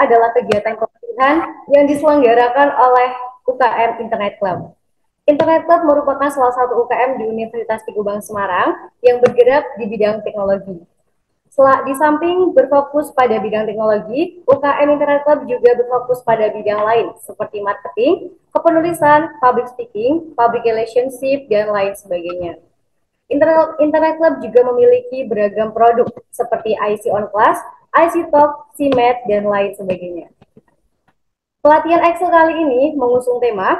adalah kegiatan pelatihan yang diselenggarakan oleh UKM Internet Club. Internet Club merupakan salah satu UKM di Universitas Tegubang Semarang yang bergerak di bidang teknologi. Setelah di samping berfokus pada bidang teknologi, UKM Internet Club juga berfokus pada bidang lain seperti marketing, kepenulisan, public speaking, public relationship, dan lain sebagainya. Internet, Internet Club juga memiliki beragam produk seperti IC on Class ICTalk, CMAT, dan lain sebagainya. Pelatihan Excel kali ini mengusung tema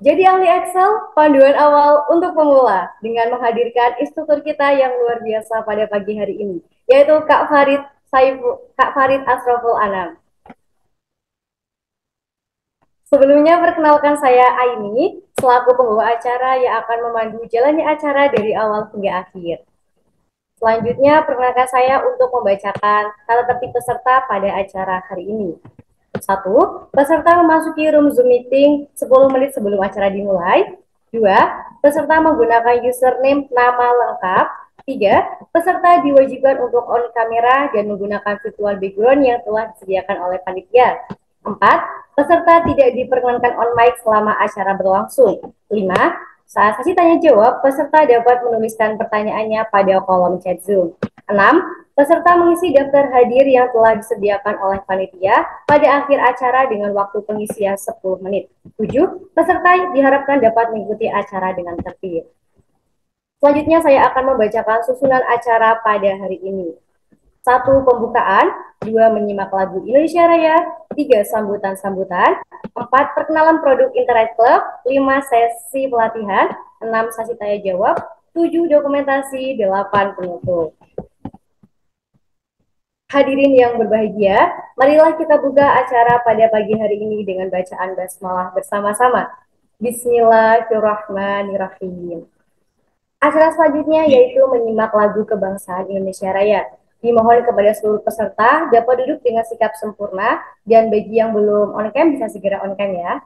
Jadi ahli Excel, panduan awal untuk pemula dengan menghadirkan instruktur kita yang luar biasa pada pagi hari ini, yaitu Kak Farid Saifu, Kak Farid Asroful Anam. Sebelumnya perkenalkan saya Aini selaku pembawa acara yang akan memandu jalannya acara dari awal hingga akhir. Selanjutnya, perkenalkan saya untuk membacakan tata tertib peserta pada acara hari ini. Satu, peserta memasuki room Zoom meeting 10 menit sebelum acara dimulai. Dua, peserta menggunakan username nama lengkap. Tiga, peserta diwajibkan untuk on kamera dan menggunakan virtual background yang telah disediakan oleh panitia. Empat, peserta tidak diperkenankan on mic selama acara berlangsung. Lima, saat sesi tanya jawab, peserta dapat menuliskan pertanyaannya pada kolom chat Zoom. 6. Peserta mengisi daftar hadir yang telah disediakan oleh panitia pada akhir acara dengan waktu pengisian 10 menit. 7. Peserta diharapkan dapat mengikuti acara dengan tertib. Selanjutnya saya akan membacakan susunan acara pada hari ini. Satu, pembukaan. Dua, menyimak lagu Indonesia Raya. Tiga, sambutan-sambutan. Empat, perkenalan produk Internet Club. Lima, sesi pelatihan. Enam, sesi tanya jawab. Tujuh, dokumentasi. Delapan, penutup. Hadirin yang berbahagia, marilah kita buka acara pada pagi hari ini dengan bacaan basmalah bersama-sama. Bismillahirrahmanirrahim. Acara selanjutnya iya. yaitu menyimak lagu kebangsaan Indonesia Raya. Dimohon kepada seluruh peserta dapat duduk dengan sikap sempurna dan bagi yang belum on cam bisa segera on cam ya.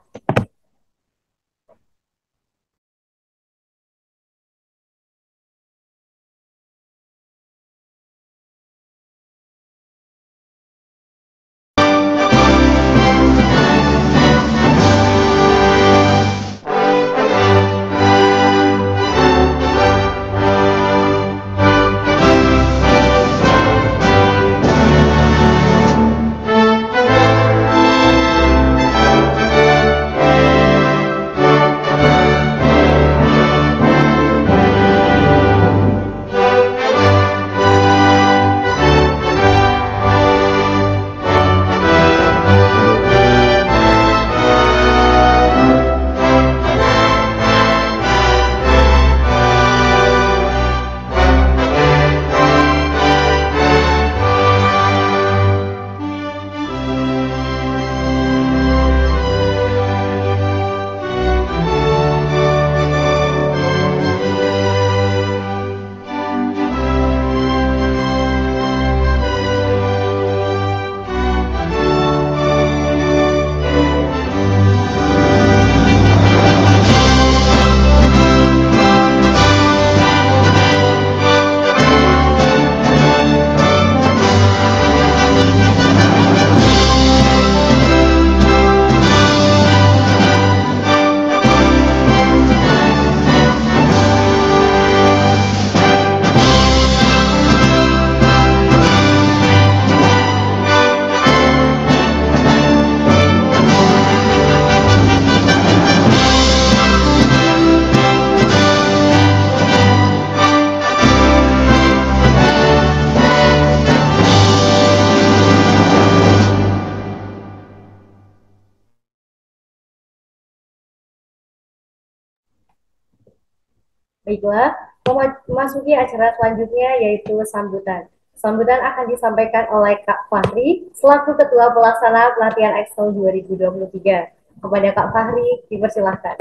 memasuki acara selanjutnya yaitu sambutan. Sambutan akan disampaikan oleh Kak Fahri selaku Ketua Pelaksana Pelatihan Excel 2023. Kepada Kak Fahri, dipersilahkan.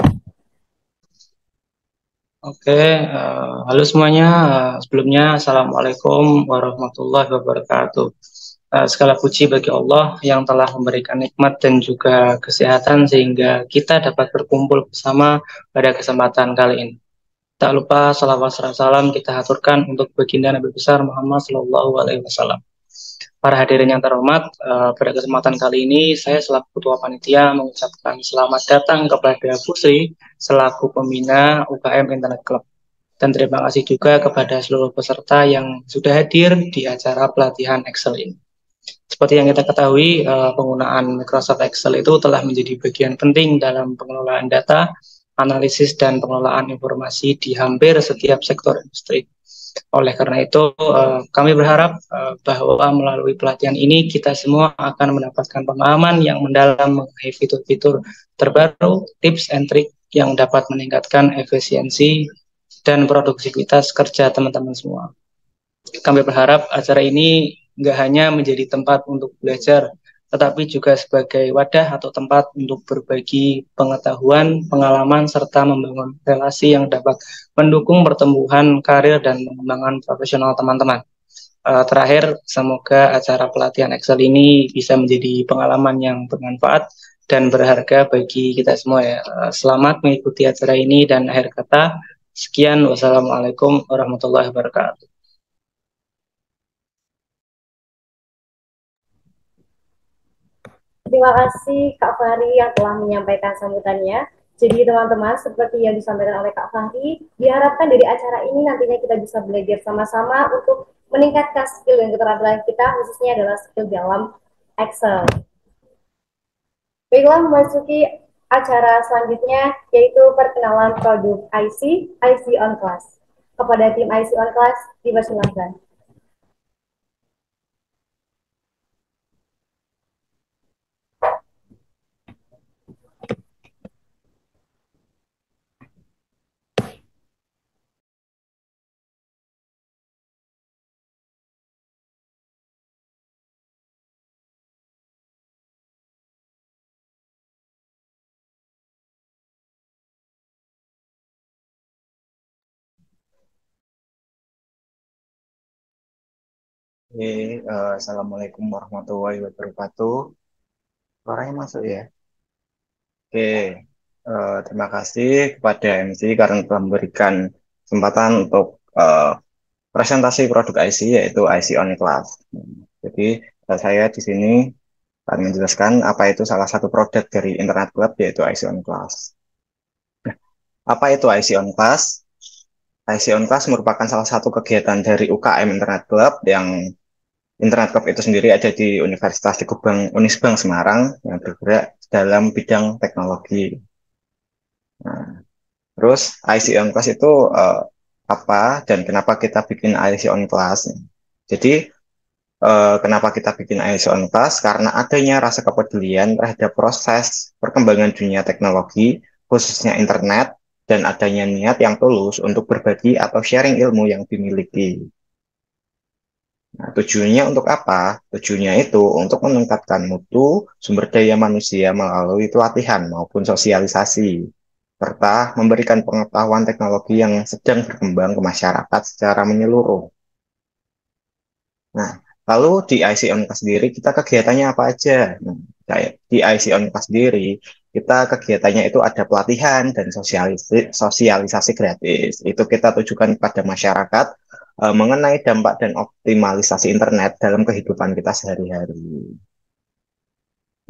Oke, uh, halo semuanya. Uh, sebelumnya, Assalamualaikum warahmatullahi wabarakatuh. Uh, segala puji bagi Allah yang telah memberikan nikmat dan juga kesehatan sehingga kita dapat berkumpul bersama pada kesempatan kali ini. Tak lupa salawat salam kita haturkan untuk baginda Nabi besar Muhammad Sallallahu Alaihi Wasallam. Para hadirin yang terhormat, uh, pada kesempatan kali ini saya selaku ketua panitia mengucapkan selamat datang kepada Fusri selaku pembina UKM Internet Club. Dan terima kasih juga kepada seluruh peserta yang sudah hadir di acara pelatihan Excel ini. Seperti yang kita ketahui, uh, penggunaan Microsoft Excel itu telah menjadi bagian penting dalam pengelolaan data analisis dan pengelolaan informasi di hampir setiap sektor industri. Oleh karena itu, eh, kami berharap eh, bahwa melalui pelatihan ini kita semua akan mendapatkan pemahaman yang mendalam mengenai fitur-fitur terbaru, tips and trick yang dapat meningkatkan efisiensi dan produktivitas kerja teman-teman semua. Kami berharap acara ini nggak hanya menjadi tempat untuk belajar, tetapi juga sebagai wadah atau tempat untuk berbagi pengetahuan, pengalaman, serta membangun relasi yang dapat mendukung pertumbuhan karir dan pengembangan profesional teman-teman. Uh, terakhir, semoga acara pelatihan Excel ini bisa menjadi pengalaman yang bermanfaat dan berharga bagi kita semua ya. Uh, selamat mengikuti acara ini dan akhir kata, sekian wassalamualaikum warahmatullahi wabarakatuh. Terima kasih Kak Fahri yang telah menyampaikan sambutannya. Jadi teman-teman, seperti yang disampaikan oleh Kak Fahri, diharapkan dari acara ini nantinya kita bisa belajar sama-sama untuk meningkatkan skill dan keterampilan kita, khususnya adalah skill dalam Excel. Baiklah, memasuki acara selanjutnya, yaitu perkenalan produk IC, IC on Class. Kepada tim IC on Class, dipersilakan. Oke, uh, Assalamualaikum warahmatullahi wabarakatuh. Suaranya masuk ya? Oke, uh, terima kasih kepada MC karena telah memberikan kesempatan untuk uh, presentasi produk IC yaitu IC on Class. Jadi saya di sini akan menjelaskan apa itu salah satu produk dari Internet Club yaitu IC on Class. apa itu IC on Class? IC on Class merupakan salah satu kegiatan dari UKM Internet Club yang Internet Club itu sendiri ada di Universitas Cikubang Unisbang Semarang yang bergerak dalam bidang teknologi. Nah, terus IC on class itu uh, apa dan kenapa kita bikin IC on class? Jadi uh, kenapa kita bikin IC on class? Karena adanya rasa kepedulian terhadap proses perkembangan dunia teknologi khususnya internet dan adanya niat yang tulus untuk berbagi atau sharing ilmu yang dimiliki. Nah, tujuannya untuk apa? Tujuannya itu untuk meningkatkan mutu sumber daya manusia melalui pelatihan maupun sosialisasi, serta memberikan pengetahuan teknologi yang sedang berkembang ke masyarakat secara menyeluruh. Nah, lalu di IC Onka sendiri kita kegiatannya apa aja? Nah, di IC Onka sendiri kita kegiatannya itu ada pelatihan dan sosialisasi, sosialisasi gratis. Itu kita tujukan kepada masyarakat uh, mengenai dampak dan optimalisasi internet dalam kehidupan kita sehari-hari.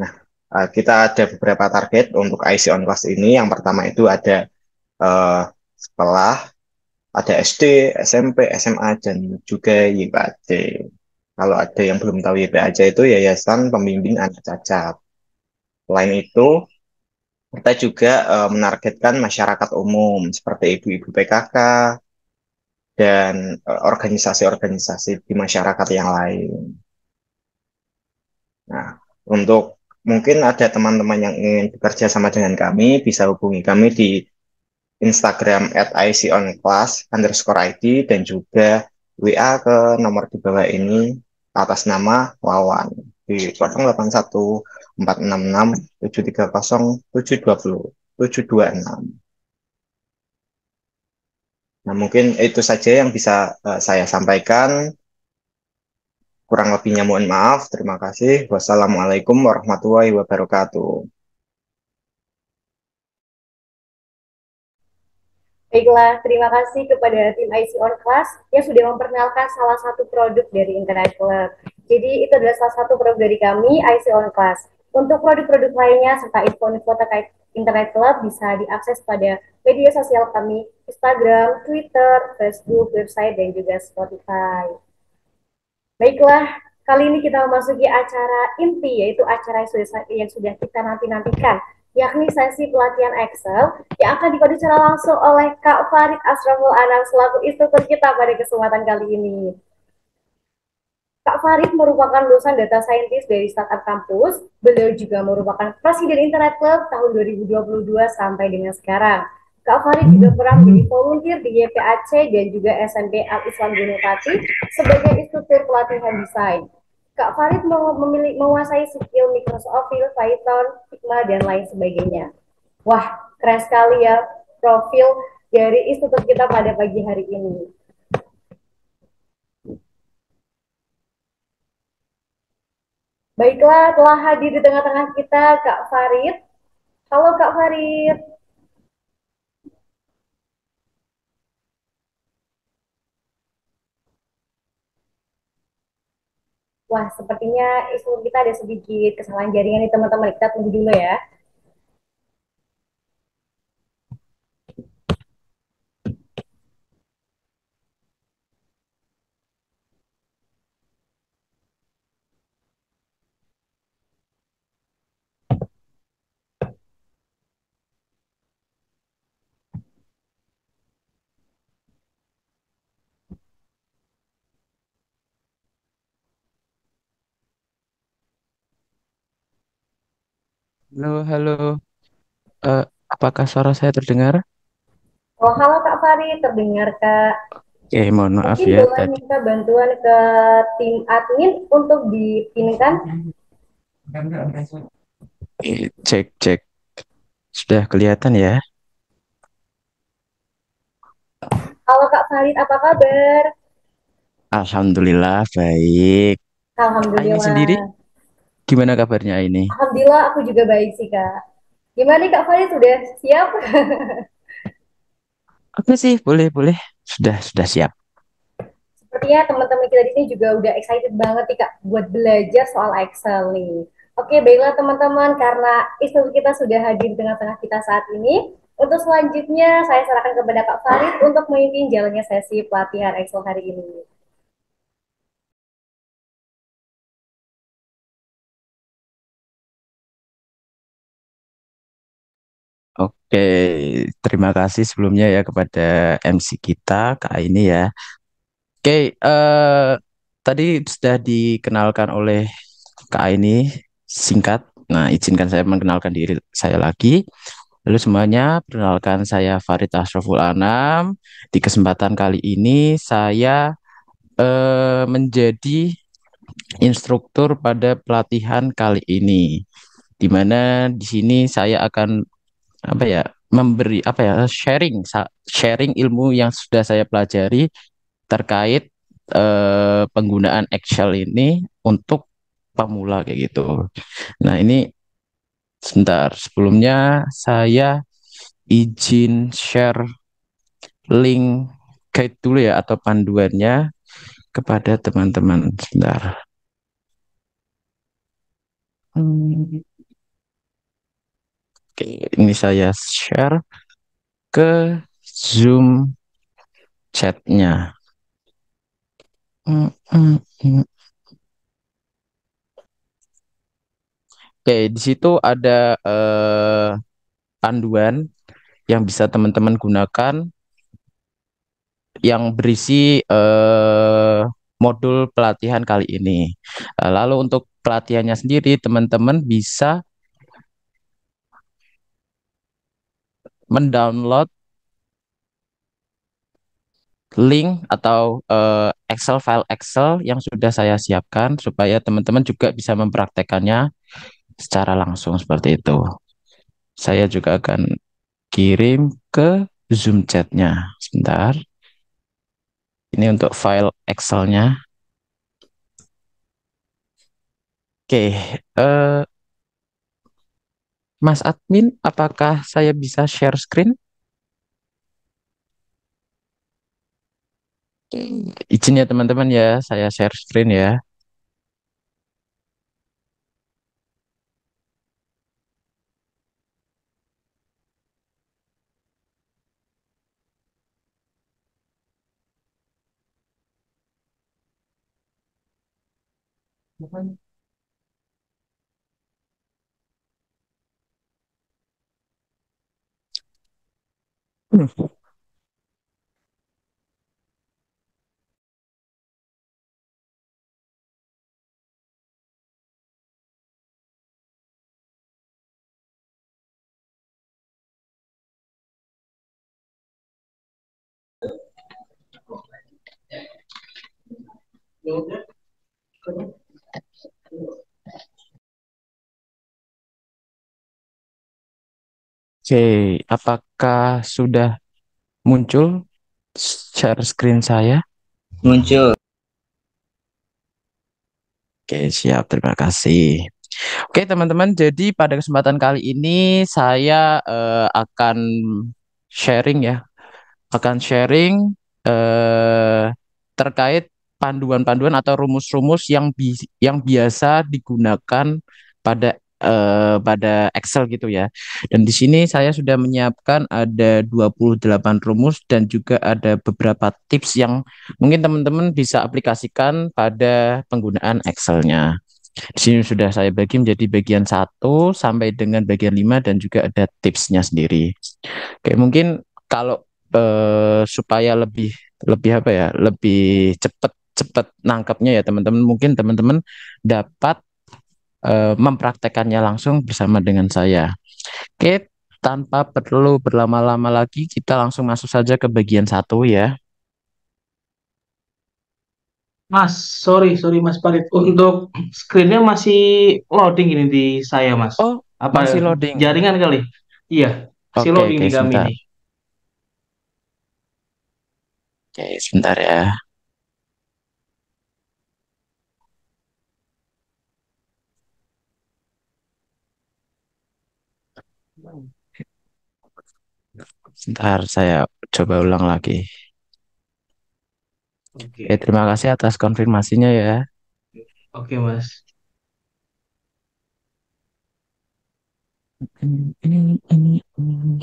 Nah, uh, kita ada beberapa target untuk IC on Class ini. Yang pertama itu ada uh, sekolah, ada SD, SMP, SMA, dan juga YPAC. Kalau ada yang belum tahu YPAC itu Yayasan Pembimbing Anak Cacat. Selain itu, kita juga uh, menargetkan masyarakat umum seperti ibu-ibu PKK, dan eh, organisasi-organisasi di masyarakat yang lain. Nah, untuk mungkin ada teman-teman yang ingin bekerja sama dengan kami, bisa hubungi kami di Instagram at iconclass underscore ID dan juga WA ke nomor di bawah ini atas nama Wawan di 726 Nah, mungkin itu saja yang bisa uh, saya sampaikan. Kurang lebihnya mohon maaf. Terima kasih. Wassalamualaikum warahmatullahi wabarakatuh. Baiklah, terima kasih kepada tim IC On Class yang sudah memperkenalkan salah satu produk dari Internet Club. Jadi itu adalah salah satu produk dari kami, IC On Class. Untuk produk-produk lainnya serta info-info terkait Internet Club bisa diakses pada media sosial kami Instagram, Twitter, Facebook, website, dan juga Spotify. Baiklah, kali ini kita memasuki acara inti, yaitu acara yang sudah, yang sudah kita nanti-nantikan, yakni sesi pelatihan Excel yang akan dipandu langsung oleh Kak Farid Asraful Anang selaku instruktur kita pada kesempatan kali ini. Kak Farid merupakan lulusan data scientist dari startup kampus. Beliau juga merupakan presiden Internet Club tahun 2022 sampai dengan sekarang. Kak Farid juga pernah menjadi volunteer di YPAC dan juga SMP Al Islam Gunung Pati sebagai instruktur pelatihan desain. Kak Farid memiliki menguasai skill Microsoft Office, Python, Figma dan lain sebagainya. Wah, keren sekali ya profil dari institut kita pada pagi hari ini. Baiklah, telah hadir di tengah-tengah kita Kak Farid. Halo Kak Farid. Wah, sepertinya isu kita ada sedikit kesalahan jaringan nih teman-teman. Kita tunggu dulu ya. Halo, halo. Uh, apakah suara saya terdengar? Oh, halo Kak Fari, terdengar Kak. Oke, mohon maaf Mungkin ya boleh tadi. minta bantuan ke tim admin untuk dipinkan. Cek, cek. Sudah kelihatan ya? Halo Kak Farid, apa kabar? Alhamdulillah baik. Alhamdulillah. Alhamdulillah. sendiri? Gimana kabarnya ini? Alhamdulillah aku juga baik sih kak. Gimana nih kak Farid sudah siap? Oke sih boleh boleh sudah sudah siap. Sepertinya teman-teman kita di sini juga udah excited banget nih kak buat belajar soal Excel nih. Oke baiklah teman-teman karena istri kita sudah hadir di tengah-tengah kita saat ini. Untuk selanjutnya saya serahkan kepada Kak Farid untuk memimpin jalannya sesi pelatihan Excel hari ini. Oke, terima kasih sebelumnya ya kepada MC kita Kak ini ya. Oke, uh, tadi sudah dikenalkan oleh Kak ini singkat. Nah, izinkan saya mengenalkan diri saya lagi. Lalu semuanya, perkenalkan saya Farid Ashraful Anam. Di kesempatan kali ini saya uh, menjadi instruktur pada pelatihan kali ini. Di mana di sini saya akan apa ya memberi apa ya sharing sharing ilmu yang sudah saya pelajari terkait eh, penggunaan Excel ini untuk pemula kayak gitu. Nah ini sebentar sebelumnya saya izin share link guide dulu ya atau panduannya kepada teman-teman sebentar. Hmm. Oke, ini saya share ke Zoom chatnya. Mm, mm, mm. Oke, di situ ada eh, panduan yang bisa teman-teman gunakan yang berisi eh, modul pelatihan kali ini. Lalu untuk pelatihannya sendiri, teman-teman bisa mendownload link atau uh, Excel file Excel yang sudah saya siapkan supaya teman-teman juga bisa mempraktekannya secara langsung seperti itu. Saya juga akan kirim ke Zoom chatnya. Sebentar. Ini untuk file Excelnya. Oke, okay, uh, eh, Mas admin, apakah saya bisa share screen? Izin ya teman-teman ya, saya share screen ya. kasih. うん。よ okay, apakah sudah muncul share screen saya? Muncul. Oke, okay, siap. Terima kasih. Oke, okay, teman-teman. Jadi pada kesempatan kali ini saya uh, akan sharing ya. Akan sharing uh, terkait panduan-panduan atau rumus-rumus yang bi yang biasa digunakan pada uh, pada Excel gitu ya. Dan di sini saya sudah menyiapkan ada 28 rumus dan juga ada beberapa tips yang mungkin teman-teman bisa aplikasikan pada penggunaan Excel-nya. Di sini sudah saya bagi menjadi bagian 1 sampai dengan bagian 5 dan juga ada tipsnya sendiri. Oke, mungkin kalau uh, supaya lebih lebih apa ya, lebih cepat cepat nangkapnya ya teman-teman, mungkin teman-teman dapat uh, mempraktekannya langsung bersama dengan saya. Oke, tanpa perlu berlama-lama lagi, kita langsung masuk saja ke bagian satu ya. Mas, sorry, sorry Mas Parit, Untuk screennya masih loading ini di saya, Mas. Oh, apa masih loading? Jaringan kali. Iya, masih loading okay, di kami sebentar. ini. Oke, okay, sebentar ya. Ntar saya coba ulang lagi. Oke. Okay. Eh, terima kasih atas konfirmasinya ya. Oke, okay, Mas. ini ini ini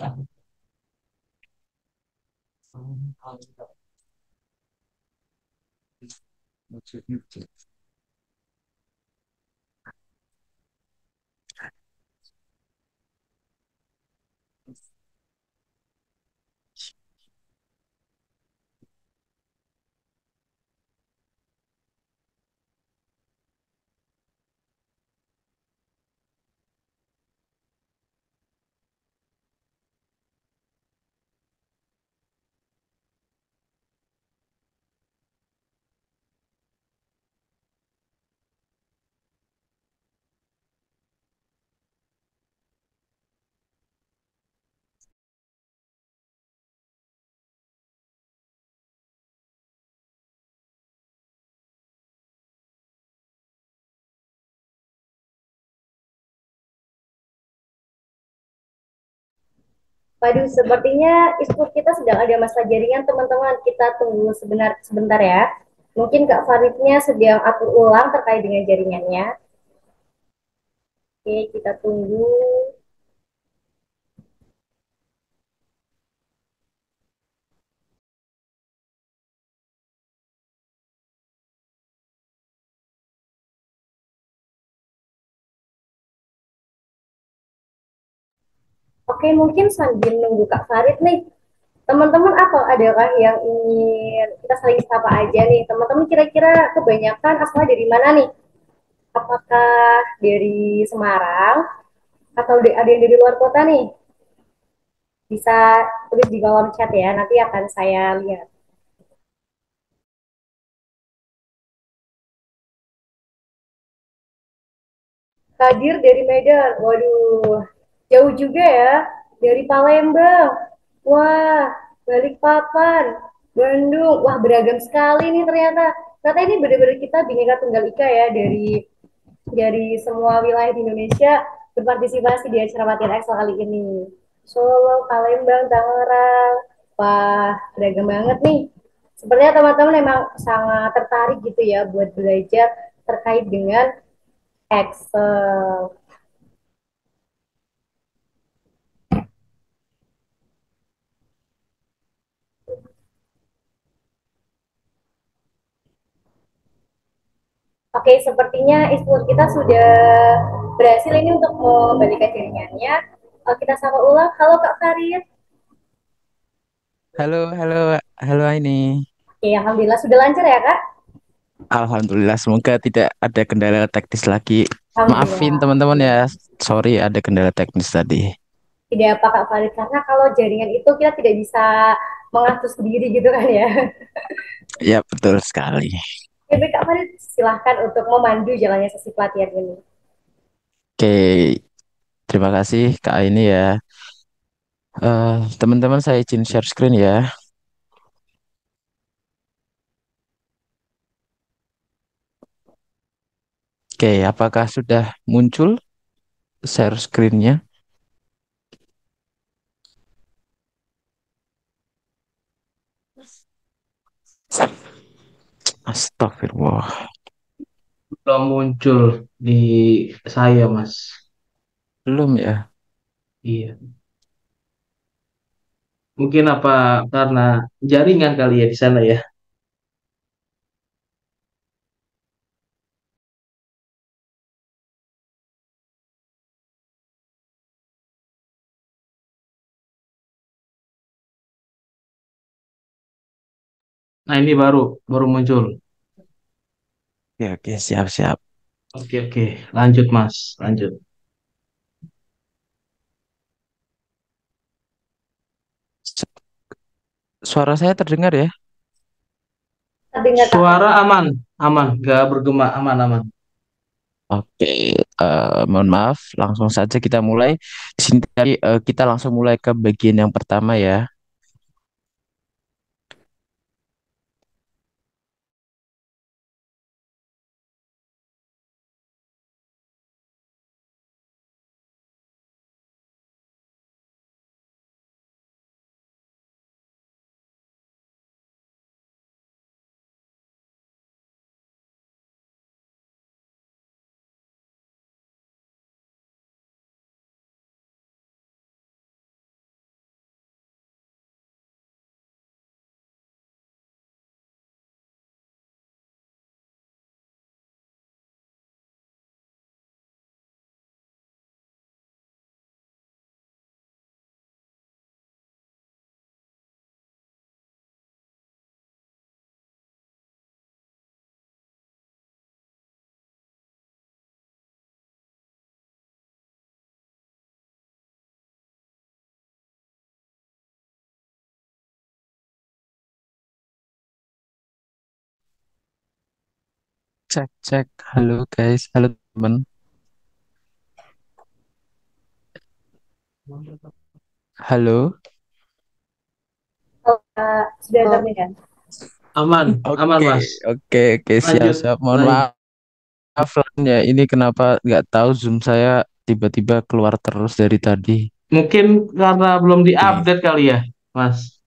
ini. Waduh, sepertinya ispur kita sedang ada masa jaringan, teman-teman. Kita tunggu sebentar, sebentar ya. Mungkin Kak Faridnya sedang atur ulang terkait dengan jaringannya. Oke, kita tunggu. Oke, mungkin sambil nunggu Kak Farid nih, teman-teman atau adakah yang ingin kita saling sapa aja nih? Teman-teman kira-kira kebanyakan asalnya dari mana nih? Apakah dari Semarang atau ada yang dari luar kota nih? Bisa tulis di kolom chat ya, nanti akan saya lihat. hadir dari Medan, waduh, Jauh juga ya, dari Palembang. Wah, Balikpapan, Bandung. Wah, beragam sekali nih ternyata. Ternyata ini benar-benar kita Bhinneka Tunggal Ika ya dari dari semua wilayah di Indonesia berpartisipasi di acara Matian Excel kali ini. Solo, Palembang, Tangerang. Wah, beragam banget nih. Sepertinya teman-teman memang sangat tertarik gitu ya buat belajar terkait dengan Excel. oke sepertinya istri kita sudah berhasil ini untuk membalikkan jaringannya. Uh, kita sama ulang. Halo Kak Farid. Halo, halo, halo ini. Oke, alhamdulillah sudah lancar ya Kak? Alhamdulillah, semoga tidak ada kendala teknis lagi. Maafin teman-teman ya, sorry ada kendala teknis tadi. Tidak apa Kak Farid, karena kalau jaringan itu kita tidak bisa mengatur sendiri gitu kan ya. Ya, betul sekali. Jadi Kak Farid silahkan untuk memandu jalannya sesi pelatihan ini. Oke, terima kasih Kak ini ya. Eh, teman-teman uh, saya izin share screen ya. Oke, apakah sudah muncul share screen-nya? Astagfirullah. Belum muncul di saya, Mas. Belum ya? Iya. Mungkin apa karena jaringan kali ya di sana ya? Nah, ini baru baru muncul. Oke, oke, siap, siap. Oke, oke. Lanjut, Mas. Lanjut. Suara saya terdengar ya? Terdengar. Suara aman, aman. Gak bergema, aman, aman. Oke, uh, mohon maaf. Langsung saja kita mulai. Di sini tadi eh, kita langsung mulai ke bagian yang pertama ya. Cek cek, halo guys, halo teman. Halo, Uh, sudah Aman, oke, aman mas. Oke oke siap siap. Mohon maaf, ya ini kenapa nggak tahu Zoom saya tiba-tiba keluar terus dari tadi. Mungkin karena belum diupdate kali ya, mas.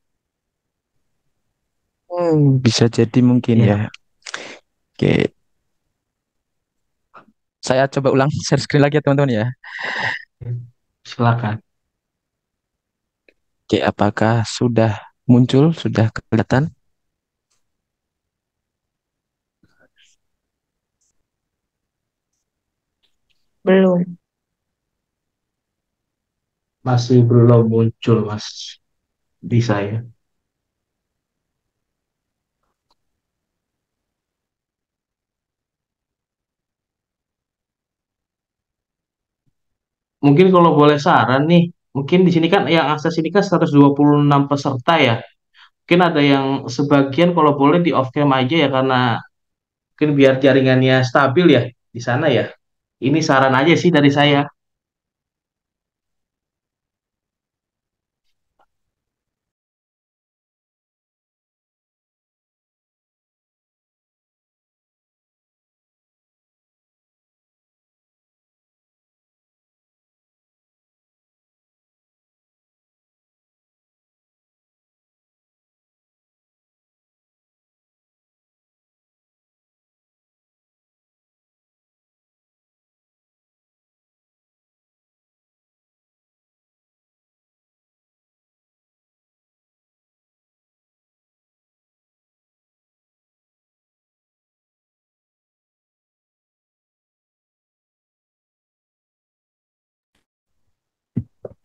Hmm, bisa jadi mungkin yeah. ya. Oke, saya coba ulang share screen lagi ya teman-teman ya. Silakan. Oke, apakah sudah muncul, sudah kelihatan? Belum. Masih belum muncul, Mas. Di saya. mungkin kalau boleh saran nih, mungkin di sini kan yang akses ini kan 126 peserta ya. Mungkin ada yang sebagian kalau boleh di off cam aja ya karena mungkin biar jaringannya stabil ya di sana ya. Ini saran aja sih dari saya.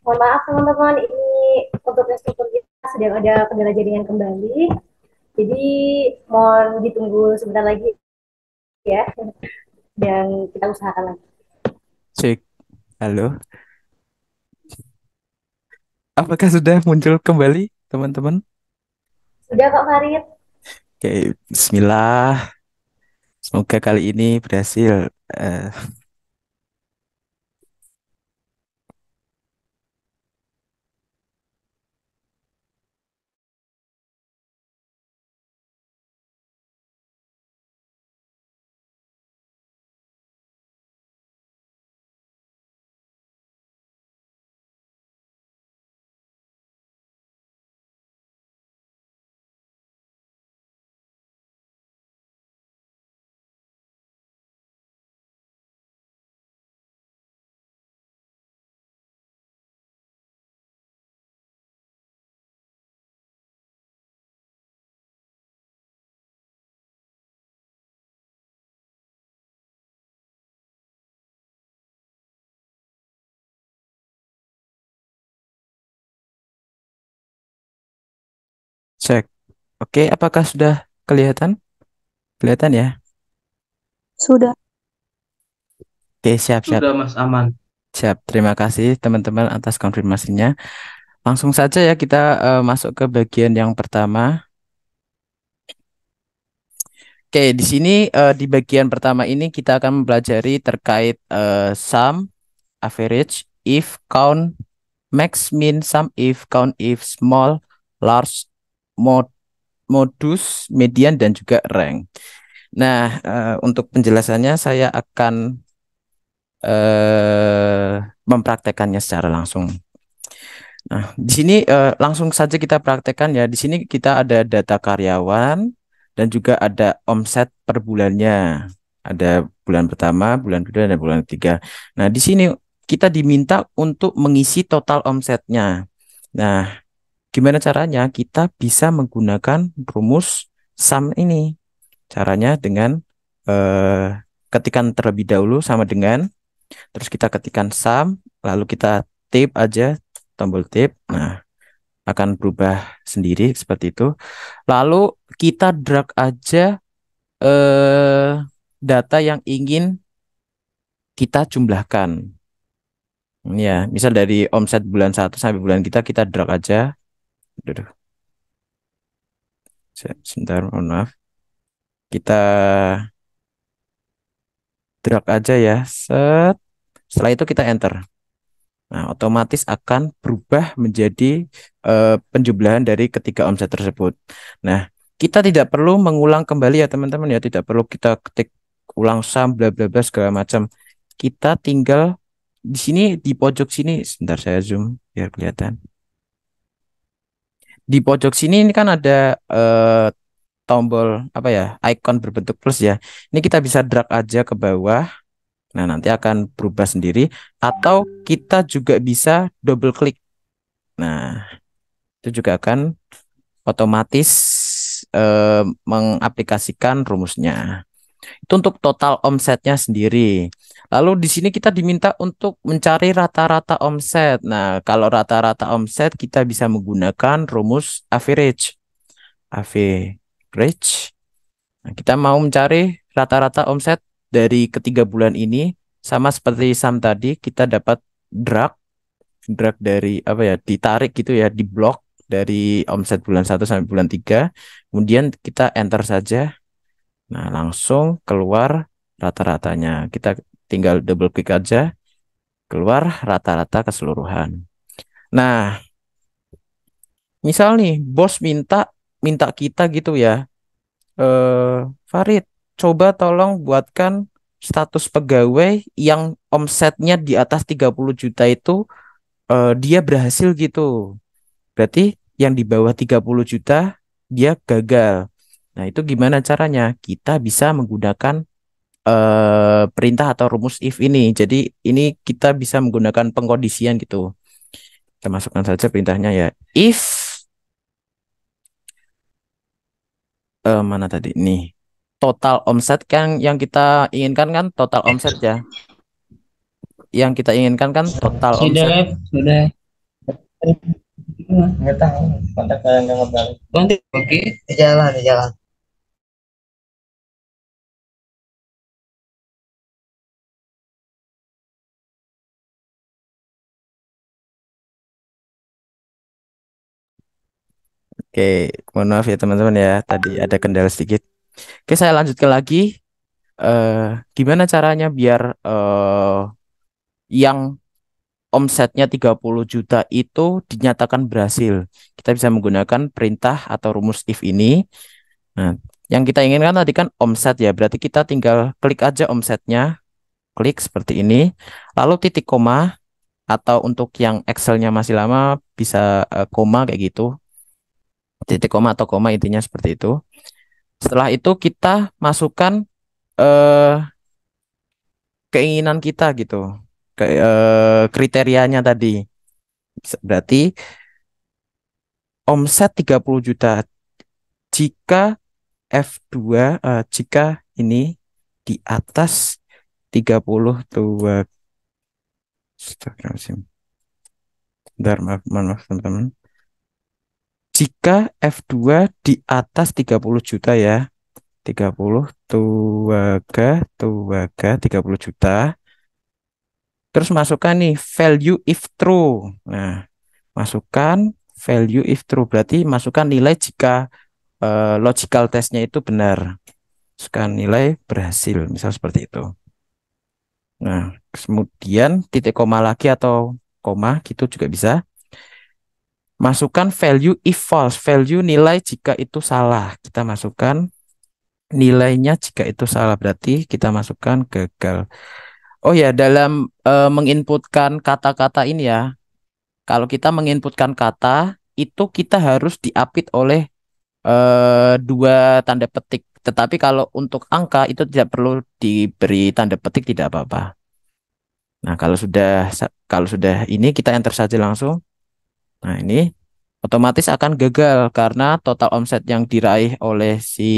Mohon maaf teman-teman, ini untuk struktur kita sedang ada kendala jaringan kembali. Jadi mohon ditunggu sebentar lagi ya, dan kita usahakan lagi. Cek, halo. Apakah sudah muncul kembali teman-teman? Sudah Pak Farid. Oke, Bismillah. Semoga kali ini berhasil. Uh, Oke, apakah sudah kelihatan? Kelihatan ya? Sudah. Oke, siap, siap. Sudah, Mas Aman. Siap, terima kasih teman-teman atas konfirmasinya. Langsung saja ya kita uh, masuk ke bagian yang pertama. Oke, di sini uh, di bagian pertama ini kita akan mempelajari terkait uh, sum, average, if, count, max, min, sum, if, count, if, small, large, mode, modus, median dan juga rank. Nah, uh, untuk penjelasannya saya akan uh, mempraktekannya secara langsung. Nah, di sini uh, langsung saja kita praktekkan ya. Di sini kita ada data karyawan dan juga ada omset per bulannya. Ada bulan pertama, bulan kedua, dan bulan ketiga. Nah, di sini kita diminta untuk mengisi total omsetnya. Nah, Gimana caranya kita bisa menggunakan rumus sum ini? Caranya dengan eh, ketikan terlebih dahulu sama dengan terus kita ketikan sum lalu kita tip aja tombol tip. Nah, akan berubah sendiri seperti itu. Lalu kita drag aja eh data yang ingin kita jumlahkan. Ya, misal dari omset bulan 1 sampai bulan kita kita drag aja Duduk. Sebentar, mohon maaf. Kita drag aja ya. Set. Setelah itu kita enter. Nah, otomatis akan berubah menjadi uh, penjumlahan dari ketiga omset tersebut. Nah, kita tidak perlu mengulang kembali ya teman-teman ya, tidak perlu kita ketik ulang sam bla bla bla segala macam. Kita tinggal di sini di pojok sini. Sebentar saya zoom biar kelihatan di pojok sini ini kan ada eh, tombol apa ya icon berbentuk plus ya ini kita bisa drag aja ke bawah nah nanti akan berubah sendiri atau kita juga bisa double klik nah itu juga akan otomatis eh, mengaplikasikan rumusnya itu untuk total omsetnya sendiri Lalu di sini kita diminta untuk mencari rata-rata omset. Nah, kalau rata-rata omset kita bisa menggunakan rumus average. Average. Nah, kita mau mencari rata-rata omset dari ketiga bulan ini sama seperti sam tadi kita dapat drag drag dari apa ya ditarik gitu ya di blok dari omset bulan 1 sampai bulan 3 kemudian kita enter saja nah langsung keluar rata-ratanya kita tinggal double klik aja keluar rata-rata keseluruhan. Nah, misal nih bos minta minta kita gitu ya, eh, Farid coba tolong buatkan status pegawai yang omsetnya di atas 30 juta itu eh, dia berhasil gitu. Berarti yang di bawah 30 juta dia gagal. Nah, itu gimana caranya? Kita bisa menggunakan uh, perintah atau rumus if ini. Jadi ini kita bisa menggunakan pengkondisian gitu. Kita masukkan saja perintahnya ya. If uh, mana tadi nih total omset kan yang kita inginkan kan total omset ya yang kita inginkan kan total sudah, omset sudah sudah nggak tahu kontak nggak balik oke di jalan di jalan Oke, mohon maaf ya teman-teman ya, tadi ada kendala sedikit. Oke, saya lanjutkan lagi. Uh, gimana caranya biar uh, yang omsetnya 30 juta itu dinyatakan berhasil? Kita bisa menggunakan perintah atau rumus if ini. Nah, yang kita inginkan tadi kan omset ya, berarti kita tinggal klik aja omsetnya, klik seperti ini, lalu titik koma, atau untuk yang Excelnya masih lama bisa eh, koma kayak gitu titik koma atau koma intinya seperti itu. Setelah itu kita masukkan eh, keinginan kita gitu, ke, eh, kriterianya tadi. Berarti omset 30 juta jika F2 eh, jika ini di atas 32 Instagram sim. Bentar, maaf, maaf teman-teman jika F2 di atas 30 juta ya. 30 tuaga tuaga 30 juta. Terus masukkan nih value if true. Nah, masukkan value if true berarti masukkan nilai jika uh, logical testnya itu benar. Masukkan nilai berhasil, misal seperti itu. Nah, kemudian titik koma lagi atau koma gitu juga bisa masukkan value if false, value nilai jika itu salah. Kita masukkan nilainya jika itu salah berarti kita masukkan gagal. Oh ya, dalam e, menginputkan kata-kata ini ya. Kalau kita menginputkan kata, itu kita harus diapit oleh e, dua tanda petik. Tetapi kalau untuk angka itu tidak perlu diberi tanda petik tidak apa-apa. Nah, kalau sudah kalau sudah ini kita enter saja langsung. Nah, ini otomatis akan gagal karena total omset yang diraih oleh si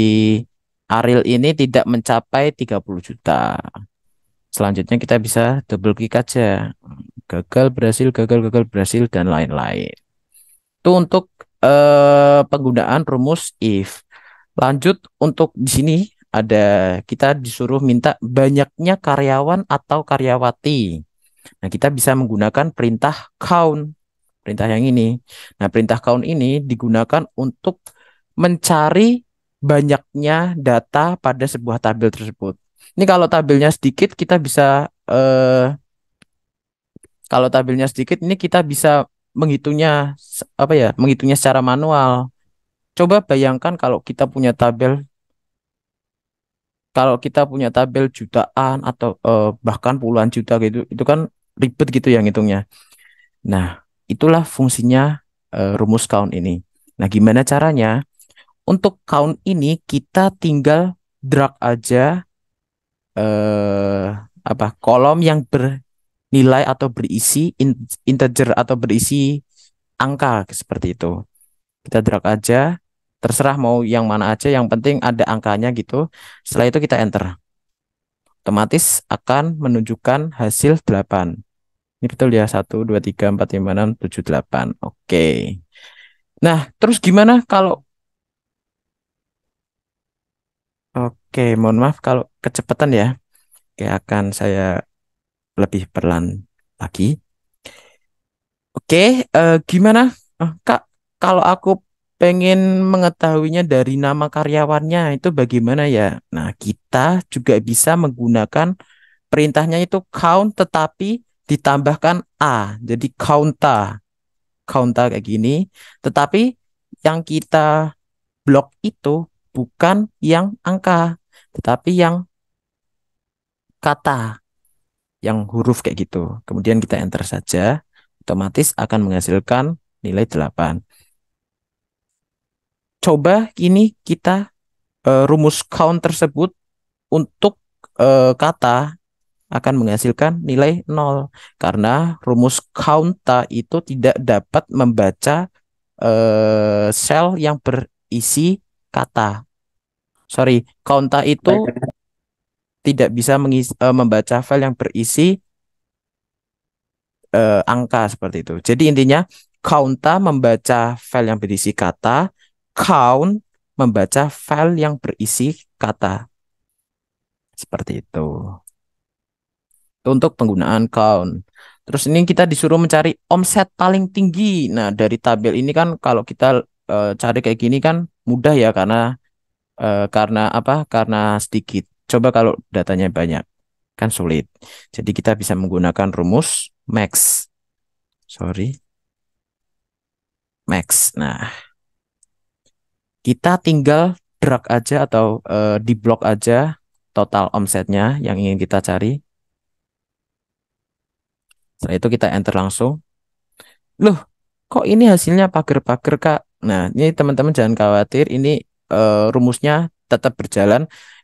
Ariel ini tidak mencapai 30 juta. Selanjutnya kita bisa double klik aja. Gagal, berhasil, gagal, gagal, berhasil dan lain-lain. Itu untuk eh, penggunaan rumus if. Lanjut untuk di sini ada kita disuruh minta banyaknya karyawan atau karyawati. Nah, kita bisa menggunakan perintah count perintah yang ini. Nah, perintah count ini digunakan untuk mencari banyaknya data pada sebuah tabel tersebut. Ini kalau tabelnya sedikit kita bisa eh, kalau tabelnya sedikit ini kita bisa menghitungnya apa ya menghitungnya secara manual. Coba bayangkan kalau kita punya tabel kalau kita punya tabel jutaan atau eh, bahkan puluhan juta gitu itu kan ribet gitu yang hitungnya. Nah, Itulah fungsinya uh, rumus count ini. Nah, gimana caranya? Untuk count ini kita tinggal drag aja eh apa kolom yang bernilai atau berisi in, integer atau berisi angka seperti itu. Kita drag aja, terserah mau yang mana aja, yang penting ada angkanya gitu. Setelah itu kita enter. Otomatis akan menunjukkan hasil 8. Ini betul ya, 1, 2, 3, 4, 5, 6, 7, 8. Oke. Okay. Nah, terus gimana kalau... Oke, okay, mohon maaf kalau kecepatan ya. Oke, okay, akan saya lebih perlahan lagi. Oke, okay, uh, eh, gimana? Uh, Kak, kalau aku pengen mengetahuinya dari nama karyawannya itu bagaimana ya? Nah, kita juga bisa menggunakan perintahnya itu count tetapi ditambahkan a jadi counta counta kayak gini tetapi yang kita blok itu bukan yang angka tetapi yang kata yang huruf kayak gitu kemudian kita enter saja otomatis akan menghasilkan nilai 8 coba kini kita uh, rumus count tersebut untuk uh, kata akan menghasilkan nilai 0 karena rumus COUNTA itu tidak dapat membaca uh, sel yang berisi kata. Sorry, COUNTA itu tidak bisa mengisi, uh, eh, membaca file yang berisi uh, angka seperti itu. Jadi intinya COUNTA membaca file yang berisi kata, count membaca file yang berisi kata. Seperti itu untuk penggunaan count. Terus ini kita disuruh mencari omset paling tinggi. Nah, dari tabel ini kan kalau kita e, cari kayak gini kan mudah ya karena e, karena apa? Karena sedikit. Coba kalau datanya banyak kan sulit. Jadi kita bisa menggunakan rumus max. Sorry. Max. Nah, kita tinggal drag aja atau e, eh, di block aja total omsetnya yang ingin kita cari. Setelah itu kita enter langsung. Loh, kok ini hasilnya pager-pager, kak? Nah, ini teman-teman jangan khawatir, ini uh, rumusnya tetap berjalan,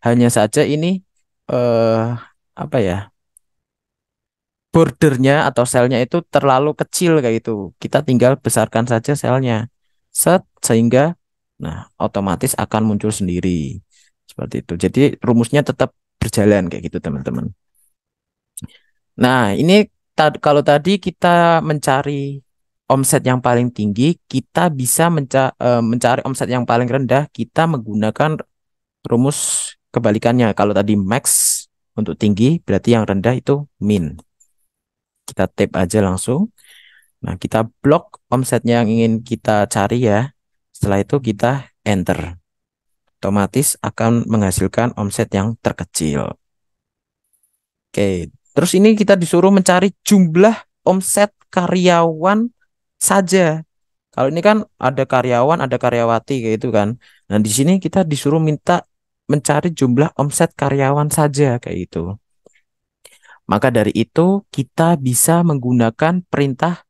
hanya saja ini uh, apa ya? Bordernya atau selnya itu terlalu kecil kayak gitu. Kita tinggal besarkan saja selnya, set sehingga, nah otomatis akan muncul sendiri seperti itu. Jadi rumusnya tetap berjalan kayak gitu teman-teman. Nah ini kalau tadi kita mencari omset yang paling tinggi, kita bisa menca eh, mencari omset yang paling rendah, kita menggunakan rumus kebalikannya. Kalau tadi max untuk tinggi, berarti yang rendah itu min. Kita tap aja langsung. Nah, kita blok omsetnya yang ingin kita cari ya. Setelah itu kita enter. Otomatis akan menghasilkan omset yang terkecil. Oke, Terus ini kita disuruh mencari jumlah omset karyawan saja. Kalau ini kan ada karyawan, ada karyawati kayak gitu kan. Nah, di sini kita disuruh minta mencari jumlah omset karyawan saja kayak gitu. Maka dari itu kita bisa menggunakan perintah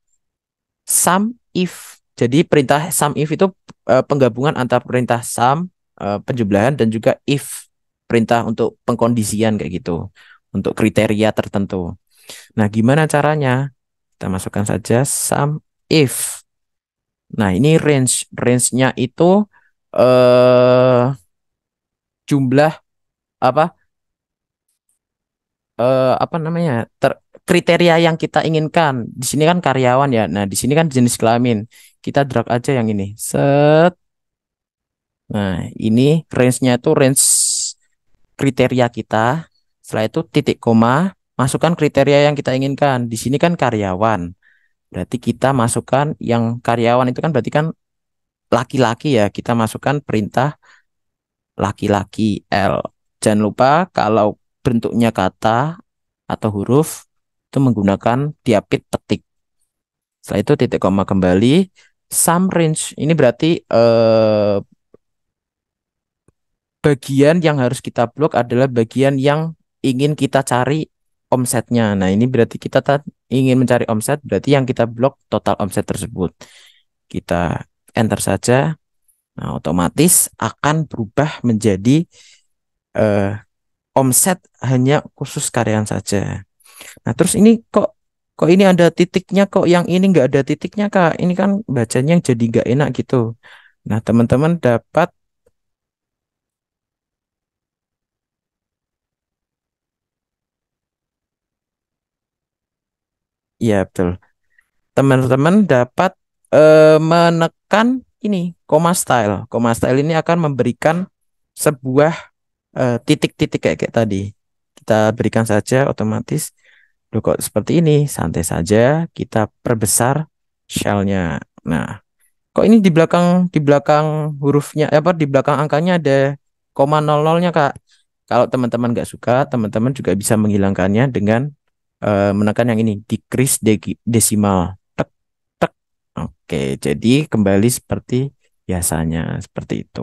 sum if. Jadi perintah sum if itu eh, penggabungan antara perintah sum eh, penjumlahan dan juga if perintah untuk pengkondisian kayak gitu untuk kriteria tertentu. Nah, gimana caranya? Kita masukkan saja sum if. Nah, ini range. Range-nya itu eh jumlah apa? Eh apa namanya? Ter, kriteria yang kita inginkan. Di sini kan karyawan ya. Nah, di sini kan jenis kelamin. Kita drag aja yang ini. Set. Nah, ini range-nya itu range kriteria kita setelah itu titik koma, masukkan kriteria yang kita inginkan. Di sini kan karyawan. Berarti kita masukkan yang karyawan itu kan berarti kan laki-laki ya. Kita masukkan perintah laki-laki L. Jangan lupa kalau bentuknya kata atau huruf itu menggunakan diapit petik. Setelah itu titik koma kembali. Sum range ini berarti eh, bagian yang harus kita blok adalah bagian yang ingin kita cari omsetnya. Nah, ini berarti kita ingin mencari omset, berarti yang kita blok total omset tersebut. Kita enter saja. Nah, otomatis akan berubah menjadi eh, omset hanya khusus karyawan saja. Nah, terus ini kok kok ini ada titiknya kok yang ini nggak ada titiknya kak ini kan bacanya yang jadi nggak enak gitu nah teman-teman dapat Iya betul. Teman-teman dapat uh, menekan ini koma style. Koma style ini akan memberikan sebuah eh, titik-titik uh, kayak, kayak tadi. Kita berikan saja otomatis. Duh kok seperti ini, santai saja. Kita perbesar shellnya. Nah, kok ini di belakang di belakang hurufnya eh, apa di belakang angkanya ada koma nol nolnya kak. Kalau teman-teman nggak suka, teman-teman juga bisa menghilangkannya dengan Eh, menekan yang ini decrease de desimal tek tek oke jadi kembali seperti biasanya seperti itu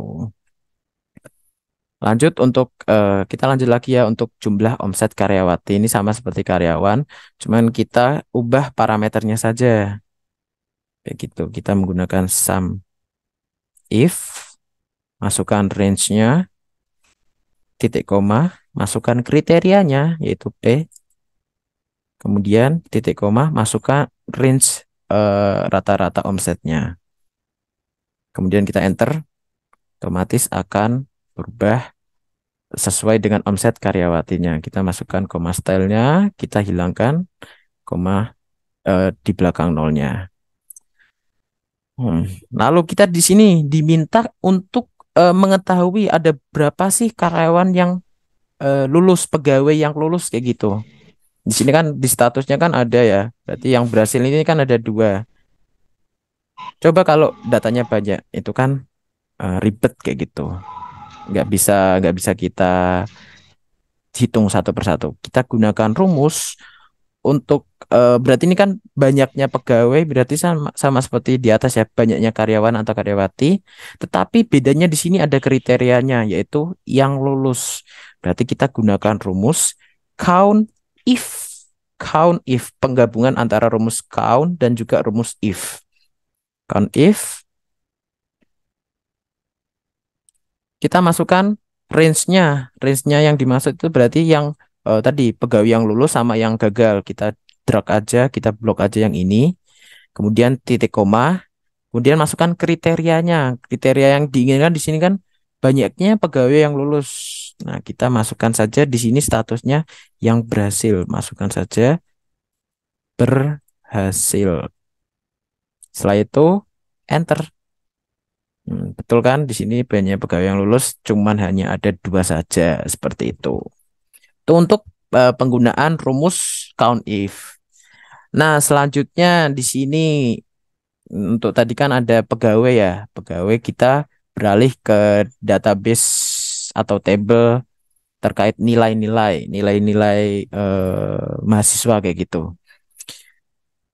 lanjut untuk uh, kita lanjut lagi ya untuk jumlah omset karyawati ini sama seperti karyawan cuman kita ubah parameternya saja kayak gitu kita menggunakan sum if masukkan range-nya titik koma masukkan kriterianya yaitu P Kemudian titik koma masukkan range eh, rata-rata uh, omsetnya. Kemudian kita enter, otomatis akan berubah sesuai dengan omset karyawatinya. Kita masukkan koma stylenya, kita hilangkan koma uh, di belakang nolnya. Hmm. Lalu kita di sini diminta untuk uh, mengetahui ada berapa sih karyawan yang uh, lulus, pegawai yang lulus kayak gitu di sini kan di statusnya kan ada ya berarti yang berhasil ini kan ada dua coba kalau datanya banyak itu kan uh, ribet kayak gitu nggak bisa nggak bisa kita hitung satu persatu kita gunakan rumus untuk uh, berarti ini kan banyaknya pegawai berarti sama sama seperti di atas ya banyaknya karyawan atau karyawati tetapi bedanya di sini ada kriterianya yaitu yang lulus berarti kita gunakan rumus count if count if penggabungan antara rumus count dan juga rumus if. Count if kita masukkan range-nya. Range-nya yang dimaksud itu berarti yang uh, tadi pegawai yang lulus sama yang gagal. Kita drag aja, kita blok aja yang ini. Kemudian titik koma, kemudian masukkan kriterianya. Kriteria yang diinginkan di sini kan banyaknya pegawai yang lulus Nah, kita masukkan saja di sini statusnya yang berhasil. Masukkan saja berhasil. Setelah itu enter. Hmm, betul kan? Di sini banyak pegawai yang lulus cuman hanya ada dua saja seperti itu. Itu untuk uh, penggunaan rumus count if. Nah, selanjutnya di sini hmm, untuk tadi kan ada pegawai ya. Pegawai kita beralih ke database atau table terkait nilai-nilai, nilai-nilai eh, mahasiswa kayak gitu.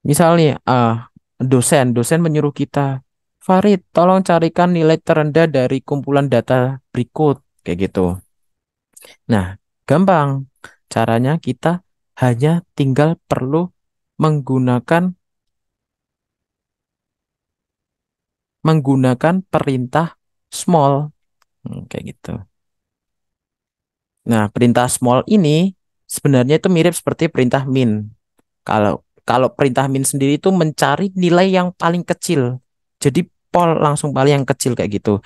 Misalnya, ah, dosen, dosen menyuruh kita, Farid, tolong carikan nilai terendah dari kumpulan data berikut, kayak gitu. Nah, gampang. Caranya kita hanya tinggal perlu menggunakan menggunakan perintah small hmm, kayak gitu Nah, perintah small ini sebenarnya itu mirip seperti perintah min. Kalau kalau perintah min sendiri itu mencari nilai yang paling kecil. Jadi pol langsung paling yang kecil kayak gitu.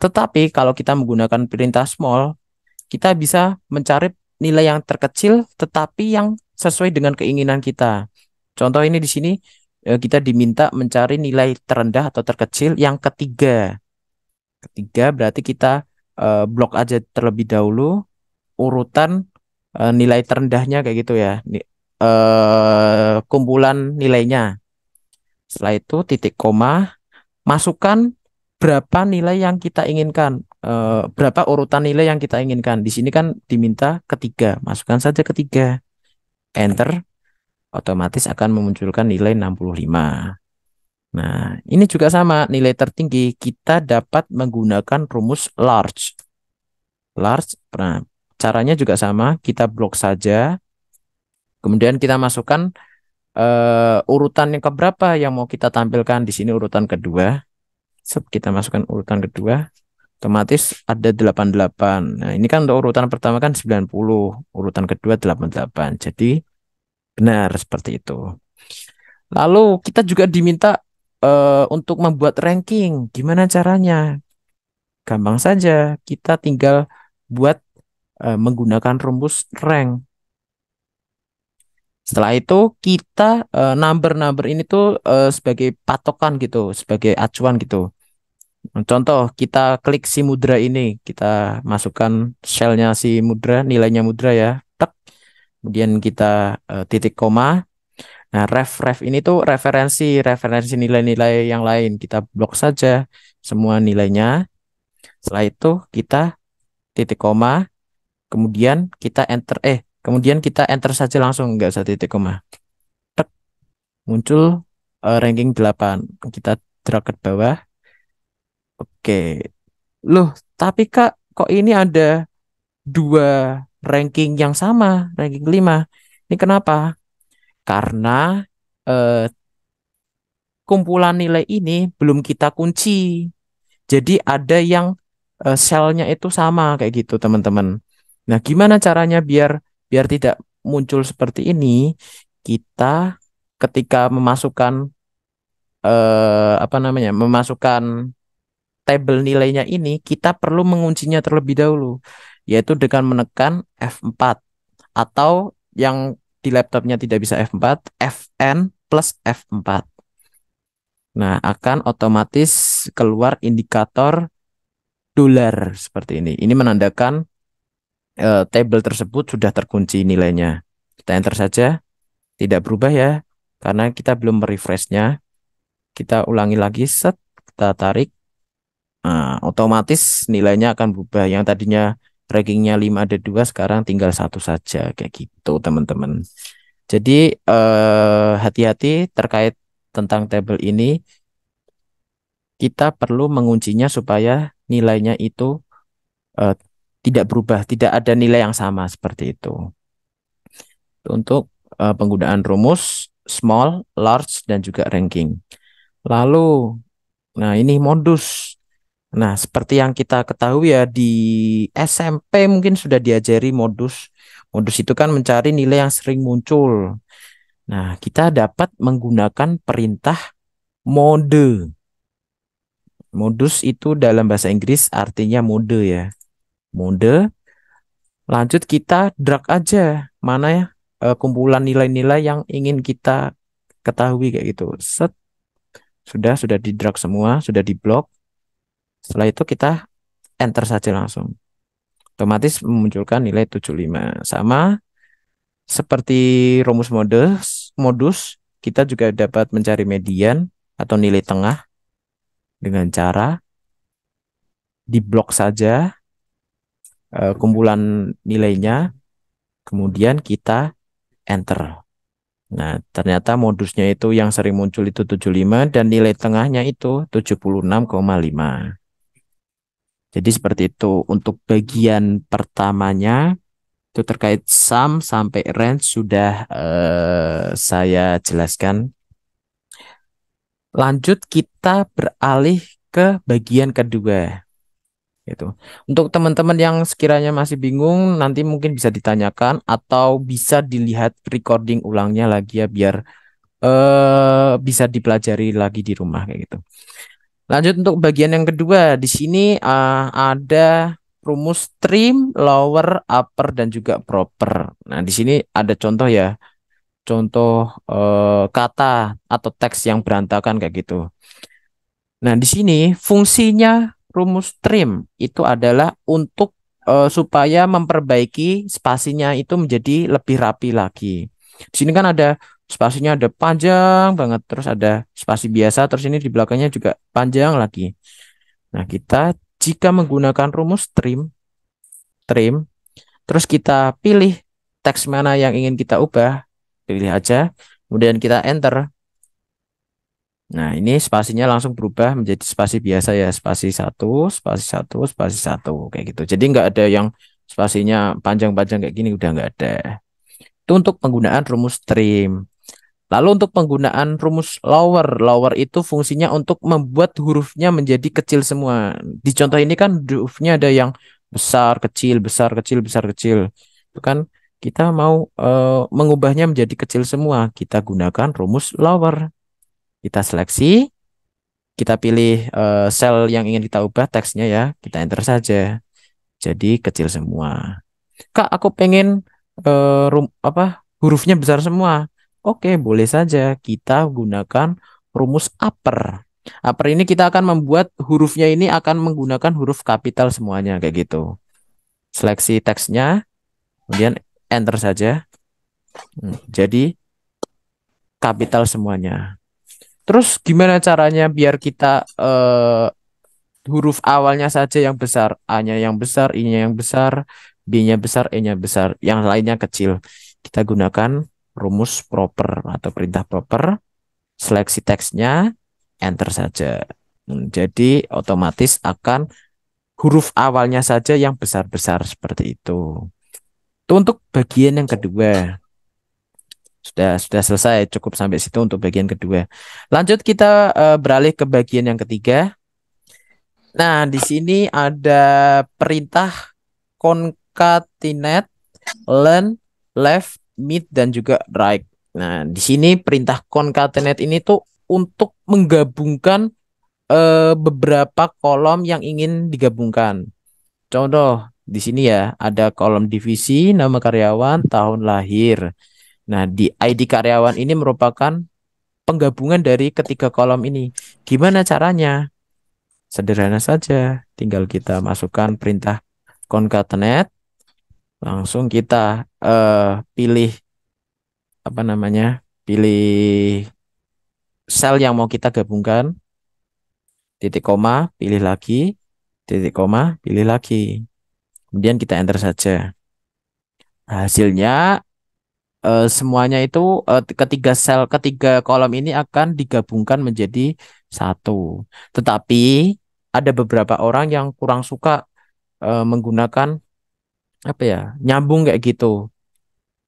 Tetapi kalau kita menggunakan perintah small, kita bisa mencari nilai yang terkecil tetapi yang sesuai dengan keinginan kita. Contoh ini di sini eh, kita diminta mencari nilai terendah atau terkecil yang ketiga. Ketiga berarti kita eh, blok aja terlebih dahulu urutan uh, nilai terendahnya kayak gitu ya Ni, eh, kumpulan nilainya setelah itu titik koma masukkan berapa nilai yang kita inginkan uh, berapa urutan nilai yang kita inginkan di sini kan diminta ketiga masukkan saja ketiga enter otomatis akan memunculkan nilai 65 Nah, ini juga sama, nilai tertinggi kita dapat menggunakan rumus large. Large, nah, Caranya juga sama, kita blok saja. Kemudian kita masukkan uh, urutan yang keberapa yang mau kita tampilkan. Di sini urutan kedua. kita masukkan urutan kedua. Otomatis ada 88. Nah, ini kan untuk urutan pertama kan 90, urutan kedua 88. Jadi benar seperti itu. Lalu kita juga diminta uh, untuk membuat ranking. Gimana caranya? Gampang saja, kita tinggal buat uh, menggunakan rumus rank. Setelah itu kita eh, number-number ini tuh eh, sebagai patokan gitu, sebagai acuan gitu. Contoh kita klik si mudra ini, kita masukkan shellnya si mudra, nilainya mudra ya, tek. Kemudian kita titik koma, Nah, ref ref ini tuh referensi referensi nilai-nilai yang lain. Kita blok saja semua nilainya. Setelah itu kita titik koma kemudian kita enter eh kemudian kita enter saja langsung enggak usah titik koma Tek. muncul uh, ranking 8 kita drag ke bawah oke loh tapi kak kok ini ada dua ranking yang sama ranking 5 ini kenapa karena eh, kumpulan nilai ini belum kita kunci jadi ada yang eh, selnya itu sama kayak gitu teman-teman. Nah, gimana caranya biar biar tidak muncul seperti ini? Kita ketika memasukkan eh, apa namanya? memasukkan table nilainya ini, kita perlu menguncinya terlebih dahulu, yaitu dengan menekan F4 atau yang di laptopnya tidak bisa F4, Fn plus F4. Nah, akan otomatis keluar indikator dolar seperti ini. Ini menandakan eh, table tersebut sudah terkunci nilainya. Kita enter saja, tidak berubah ya, karena kita belum merefreshnya. Kita ulangi lagi, set, kita tarik. Nah, otomatis nilainya akan berubah. Yang tadinya rankingnya 5 ada dua sekarang tinggal satu saja. Kayak gitu teman-teman. Jadi eh, hati-hati eh, terkait tentang table ini. Kita perlu menguncinya supaya nilainya itu eh, tidak berubah, tidak ada nilai yang sama seperti itu. Untuk uh, penggunaan rumus small, large dan juga ranking. Lalu nah ini modus. Nah, seperti yang kita ketahui ya di SMP mungkin sudah diajari modus. Modus itu kan mencari nilai yang sering muncul. Nah, kita dapat menggunakan perintah mode. Modus itu dalam bahasa Inggris artinya mode ya mode. Lanjut kita drag aja mana ya e, kumpulan nilai-nilai yang ingin kita ketahui kayak gitu. Set sudah sudah di drag semua, sudah di blok. Setelah itu kita enter saja langsung. Otomatis memunculkan nilai 75. Sama seperti rumus modus, modus kita juga dapat mencari median atau nilai tengah dengan cara di blok saja uh, kumpulan nilainya, kemudian kita enter. Nah, ternyata modusnya itu yang sering muncul itu 75 dan nilai tengahnya itu 76,5. Jadi seperti itu untuk bagian pertamanya itu terkait sum sampai range sudah eh, saya jelaskan. Lanjut kita beralih ke bagian kedua gitu. Untuk teman-teman yang sekiranya masih bingung nanti mungkin bisa ditanyakan atau bisa dilihat recording ulangnya lagi ya biar eh bisa dipelajari lagi di rumah kayak gitu. Lanjut untuk bagian yang kedua, di sini uh, ada rumus trim, lower, upper dan juga proper. Nah, di sini ada contoh ya. Contoh uh, kata atau teks yang berantakan kayak gitu. Nah, di sini fungsinya rumus trim itu adalah untuk uh, supaya memperbaiki spasinya itu menjadi lebih rapi lagi. Di sini kan ada spasinya ada panjang banget, terus ada spasi biasa, terus ini di belakangnya juga panjang lagi. Nah, kita jika menggunakan rumus trim trim terus kita pilih teks mana yang ingin kita ubah, pilih aja, kemudian kita enter. Nah, ini spasinya langsung berubah menjadi spasi biasa ya, spasi satu, spasi satu, spasi satu, kayak gitu. Jadi nggak ada yang spasinya panjang-panjang kayak gini, udah nggak ada. Itu untuk penggunaan rumus trim. Lalu untuk penggunaan rumus lower, lower itu fungsinya untuk membuat hurufnya menjadi kecil semua. Di contoh ini kan hurufnya ada yang besar, kecil, besar, kecil, besar, kecil. Itu kan kita mau uh, mengubahnya menjadi kecil semua. Kita gunakan rumus lower. Kita seleksi, kita pilih uh, sel yang ingin kita ubah teksnya ya, kita enter saja. Jadi kecil semua. Kak, aku pengen uh, rum apa hurufnya besar semua. Oke, boleh saja. Kita gunakan rumus upper. Upper ini kita akan membuat hurufnya ini akan menggunakan huruf kapital semuanya kayak gitu. Seleksi teksnya, kemudian enter saja. Hmm, jadi kapital semuanya. Terus gimana caranya biar kita uh, huruf awalnya saja yang besar, A-nya yang besar, I-nya yang besar, B-nya besar, E-nya besar, yang lainnya kecil. Kita gunakan rumus proper atau perintah proper, seleksi teksnya, enter saja. Hmm, jadi otomatis akan huruf awalnya saja yang besar-besar seperti itu. Itu untuk bagian yang kedua sudah sudah selesai cukup sampai situ untuk bagian kedua lanjut kita uh, beralih ke bagian yang ketiga nah di sini ada perintah concatenate learn left mid dan juga right nah di sini perintah concatenate ini tuh untuk menggabungkan uh, beberapa kolom yang ingin digabungkan contoh di sini ya ada kolom divisi nama karyawan tahun lahir Nah, di ID karyawan ini merupakan penggabungan dari ketiga kolom ini. Gimana caranya? Sederhana saja, tinggal kita masukkan perintah concatenate, langsung kita uh, pilih apa namanya, pilih sel yang mau kita gabungkan, titik koma, pilih lagi, titik koma, pilih lagi. Kemudian kita enter saja. Hasilnya uh, semuanya itu uh, ketiga sel ketiga kolom ini akan digabungkan menjadi satu. Tetapi ada beberapa orang yang kurang suka uh, menggunakan apa ya nyambung kayak gitu.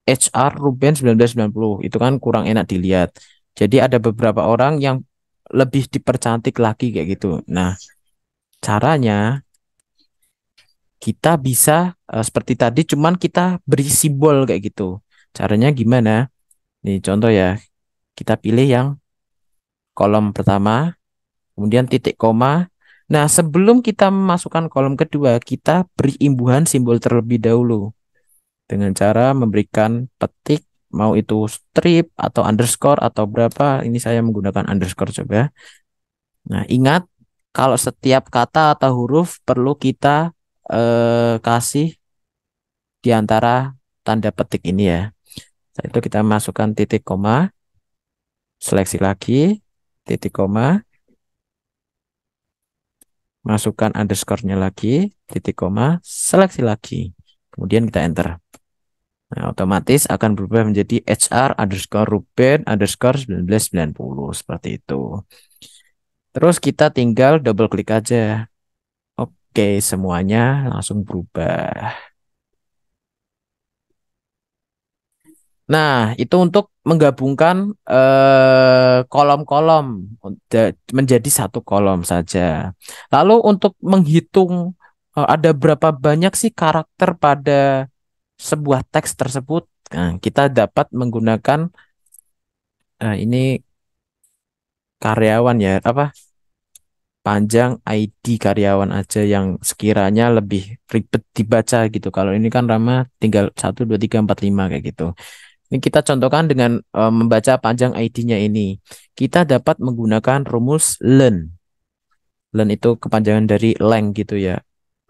HR Ruben 1990 itu kan kurang enak dilihat. Jadi ada beberapa orang yang lebih dipercantik lagi kayak gitu. Nah, caranya kita bisa uh, seperti tadi cuman kita beri simbol kayak gitu Caranya gimana? Nih contoh ya, kita pilih yang kolom pertama, kemudian titik koma. Nah, sebelum kita memasukkan kolom kedua, kita beri imbuhan simbol terlebih dahulu. Dengan cara memberikan petik, mau itu strip atau underscore atau berapa, ini saya menggunakan underscore coba. Nah, ingat kalau setiap kata atau huruf perlu kita eh, kasih di antara tanda petik ini ya. Setelah itu kita masukkan titik koma, seleksi lagi, titik koma, masukkan underscore-nya lagi, titik koma, seleksi lagi. Kemudian kita enter. Nah, otomatis akan berubah menjadi HR underscore Ruben underscore 1990 seperti itu. Terus kita tinggal double klik aja. Oke, semuanya langsung berubah. Nah, itu untuk menggabungkan eh, kolom-kolom uh, menjadi satu kolom saja. Lalu untuk menghitung uh, ada berapa banyak sih karakter pada sebuah teks tersebut, nah, kita dapat menggunakan eh, ini karyawan ya apa panjang ID karyawan aja yang sekiranya lebih ribet dibaca gitu. Kalau ini kan ramah tinggal satu dua tiga empat lima kayak gitu. Ini kita contohkan dengan uh, membaca panjang ID-nya ini. Kita dapat menggunakan rumus len. Len itu kepanjangan dari leng gitu ya.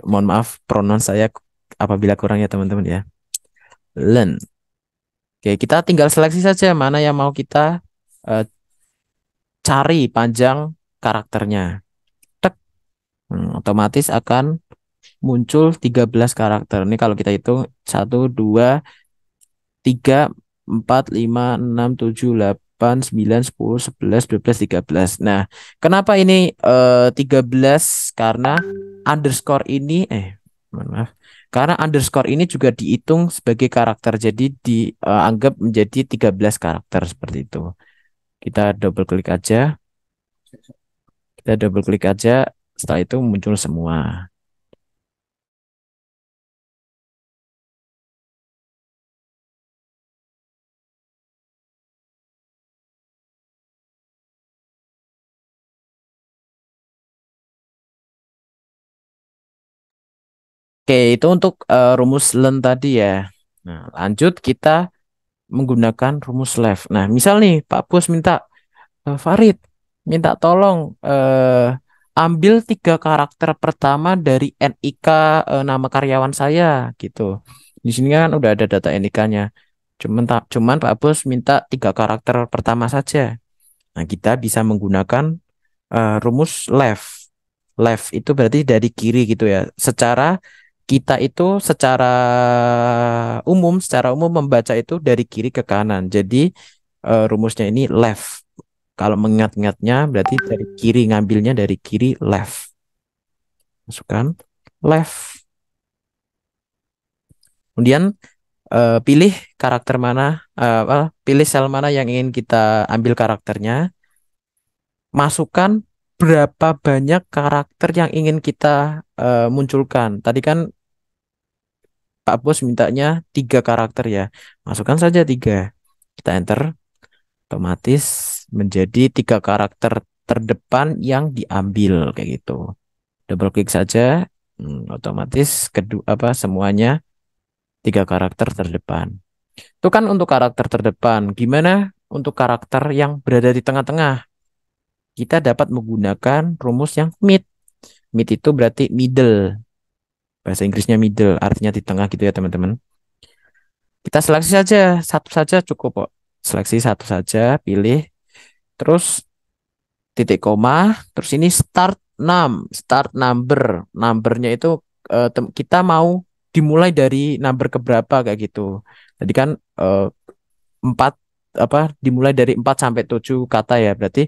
Mohon maaf pronoun saya apabila kurang ya teman-teman ya. Len. Oke, kita tinggal seleksi saja mana yang mau kita uh, cari panjang karakternya. Tek. Hmm, otomatis akan muncul 13 karakter. Ini kalau kita hitung 1 2 3 4, 5, 6, 7, 8, 9, 10, 11, 12, 13. Nah, kenapa ini uh, eh, 13? Karena underscore ini, eh, maaf. Karena underscore ini juga dihitung sebagai karakter. Jadi dianggap eh, uh, menjadi 13 karakter seperti itu. Kita double klik aja. Kita double klik aja. Setelah itu muncul semua. Oke, itu untuk uh, rumus len tadi ya. Nah, lanjut kita menggunakan rumus left. Nah, misal nih Pak Bos minta uh, Farid minta tolong uh, ambil tiga karakter pertama dari NIK uh, nama karyawan saya gitu. Di sini kan udah ada data NIK-nya. Cuman cuman Pak Bos minta tiga karakter pertama saja. Nah, kita bisa menggunakan uh, rumus left. Left itu berarti dari kiri gitu ya. Secara kita itu secara umum secara umum membaca itu dari kiri ke kanan. Jadi uh, rumusnya ini left. Kalau mengingat-ingatnya berarti dari kiri ngambilnya dari kiri left. Masukkan left. Kemudian uh, pilih karakter mana, uh, pilih sel mana yang ingin kita ambil karakternya. Masukkan berapa banyak karakter yang ingin kita uh, munculkan. Tadi kan Pak Bos mintanya tiga karakter ya. Masukkan saja tiga. Kita enter. Otomatis menjadi tiga karakter terdepan yang diambil kayak gitu. Double klik saja, hmm, otomatis kedua apa semuanya tiga karakter terdepan. Itu kan untuk karakter terdepan. Gimana untuk karakter yang berada di tengah-tengah? kita dapat menggunakan rumus yang mid. Mid itu berarti middle. Bahasa Inggrisnya middle, artinya di tengah gitu ya teman-teman. Kita seleksi saja, satu saja cukup kok. Seleksi satu saja, pilih. Terus titik koma, terus ini start num, start number. Numbernya itu eh, kita mau dimulai dari number keberapa kayak gitu. Tadi kan uh, eh, 4 apa dimulai dari 4 sampai 7 kata ya. Berarti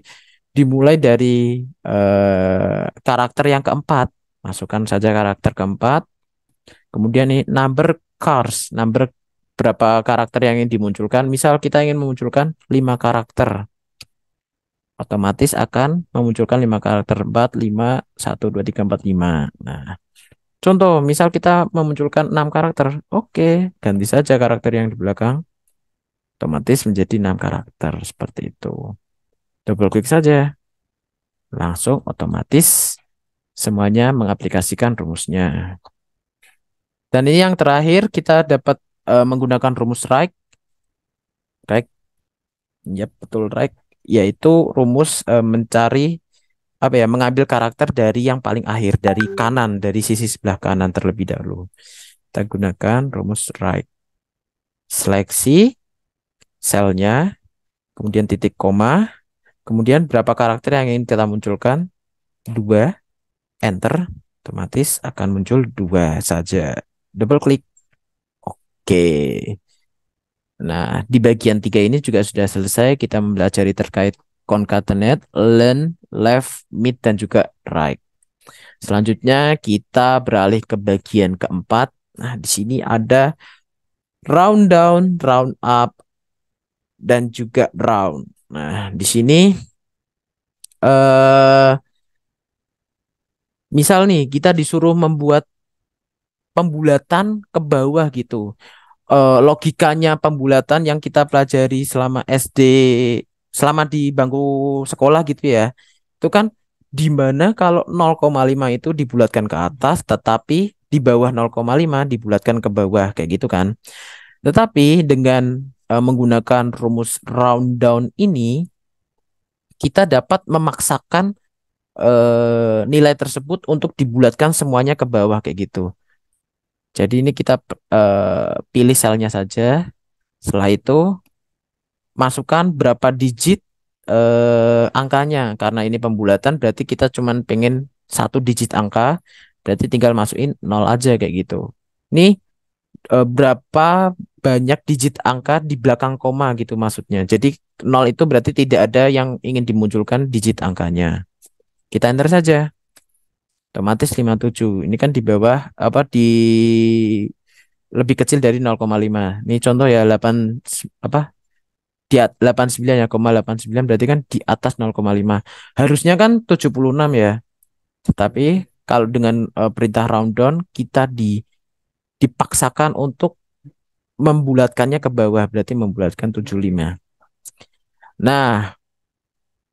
dimulai dari eh, karakter yang keempat. Masukkan saja karakter keempat. Kemudian nih number cars, number berapa karakter yang ingin dimunculkan. Misal kita ingin memunculkan lima karakter. Otomatis akan memunculkan lima karakter 4 lima satu dua tiga empat lima. Nah, contoh misal kita memunculkan enam karakter. Oke, ganti saja karakter yang di belakang. Otomatis menjadi enam karakter seperti itu. Double klik saja. Langsung otomatis semuanya mengaplikasikan rumusnya. Dan ini yang terakhir kita dapat uh, menggunakan rumus right. Right. Ya, yep, betul right yaitu rumus uh, mencari apa ya mengambil karakter dari yang paling akhir dari kanan dari sisi sebelah kanan terlebih dahulu kita gunakan rumus right seleksi selnya kemudian titik koma Kemudian berapa karakter yang ingin kita munculkan? Dua. Enter. Otomatis akan muncul dua saja. Double klik. Oke. Nah, di bagian tiga ini juga sudah selesai. Kita mempelajari terkait concatenate, learn, left, mid, dan juga right. Selanjutnya kita beralih ke bagian keempat. Nah, di sini ada round down, round up, dan juga round Nah, di sini eh misal nih kita disuruh membuat pembulatan ke bawah gitu. Eh, logikanya pembulatan yang kita pelajari selama SD, selama di bangku sekolah gitu ya. Itu kan di mana kalau 0,5 itu dibulatkan ke atas tetapi di bawah 0,5 dibulatkan ke bawah kayak gitu kan. Tetapi dengan uh, menggunakan rumus round down ini kita dapat memaksakan uh, nilai tersebut untuk dibulatkan semuanya ke bawah kayak gitu. Jadi ini kita uh, pilih selnya saja. Setelah itu masukkan berapa digit eh, angkanya karena ini pembulatan berarti kita cuma pengen satu digit angka berarti tinggal masukin nol aja kayak gitu. Nih berapa banyak digit angka di belakang koma gitu maksudnya. Jadi nol itu berarti tidak ada yang ingin dimunculkan digit angkanya. Kita enter saja. Otomatis 57. Ini kan di bawah apa di lebih kecil dari 0,5. Ini contoh ya 8 apa di 89 ya 89 berarti kan di atas 0,5. Harusnya kan 76 ya. Tetapi kalau dengan eh, perintah round down kita di dipaksakan untuk membulatkannya ke bawah berarti membulatkan 75. Nah,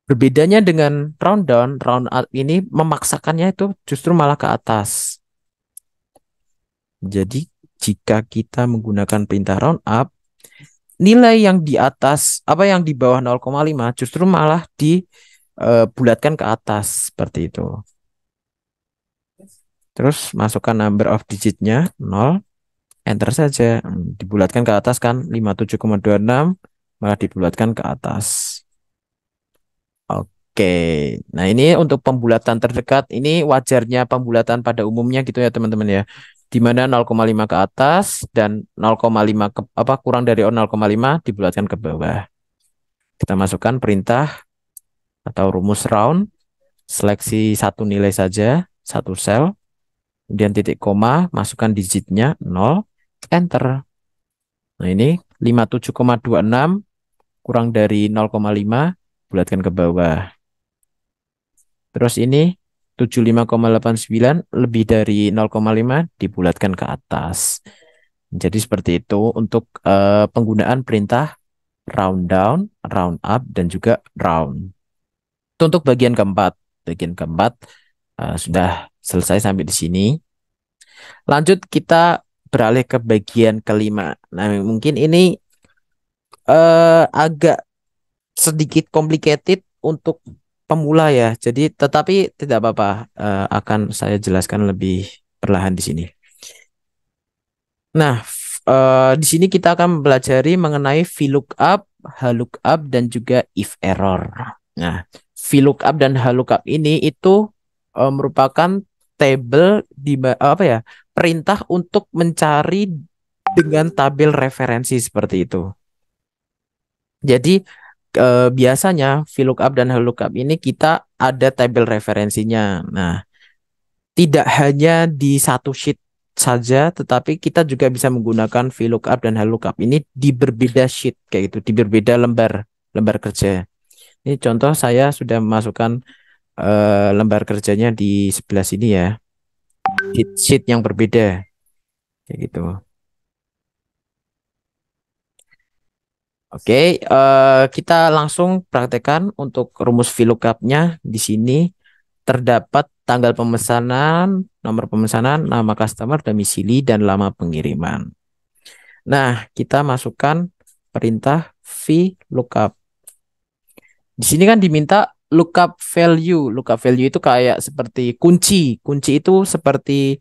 berbedanya dengan round down, round up ini memaksakannya itu justru malah ke atas. Jadi jika kita menggunakan perintah round up, nilai yang di atas apa yang di bawah 0,5 justru malah dibulatkan eh, bulatkan ke atas seperti itu. Terus masukkan number of digitnya 0 enter saja hmm, dibulatkan ke atas kan 57,26 malah dibulatkan ke atas oke nah ini untuk pembulatan terdekat ini wajarnya pembulatan pada umumnya gitu ya teman-teman ya di mana 0,5 ke atas dan 0,5 ke apa kurang dari 0,5 dibulatkan ke bawah. Kita masukkan perintah atau rumus round seleksi satu nilai saja, satu sel. Kemudian titik koma, masukkan digitnya 0 enter. Nah ini 57,26 kurang dari 0,5 bulatkan ke bawah. Terus ini 75,89 lebih dari 0,5 dibulatkan ke atas. Jadi seperti itu untuk uh, penggunaan perintah round down, round up, dan juga round. Itu untuk bagian keempat. Bagian keempat uh, sudah selesai sampai di sini. Lanjut kita beralih ke bagian kelima. Nah, mungkin ini uh, agak sedikit complicated untuk pemula ya. Jadi tetapi tidak apa-apa, uh, akan saya jelaskan lebih perlahan di sini. Nah, uh, di sini kita akan mempelajari mengenai VLOOKUP, HLOOKUP dan juga if error. Nah, VLOOKUP dan HLOOKUP ini itu uh, merupakan table di eh, apa ya perintah untuk mencari dengan tabel referensi seperti itu. Jadi eh, biasanya VLOOKUP dan HLOOKUP ini kita ada tabel referensinya. Nah, tidak hanya di satu sheet saja, tetapi kita juga bisa menggunakan VLOOKUP dan HLOOKUP ini di berbeda sheet kayak gitu, di berbeda lembar lembar kerja. Ini contoh saya sudah memasukkan Eh, lembar kerjanya di sebelah sini ya sheet, sheet yang berbeda kayak gitu oke okay, uh, eh, kita langsung praktekkan untuk rumus VLOOKUP-nya di sini terdapat tanggal pemesanan nomor pemesanan nama customer domisili dan lama pengiriman nah kita masukkan perintah VLOOKUP di sini kan diminta look up value. Look up value itu kayak seperti kunci. Kunci itu seperti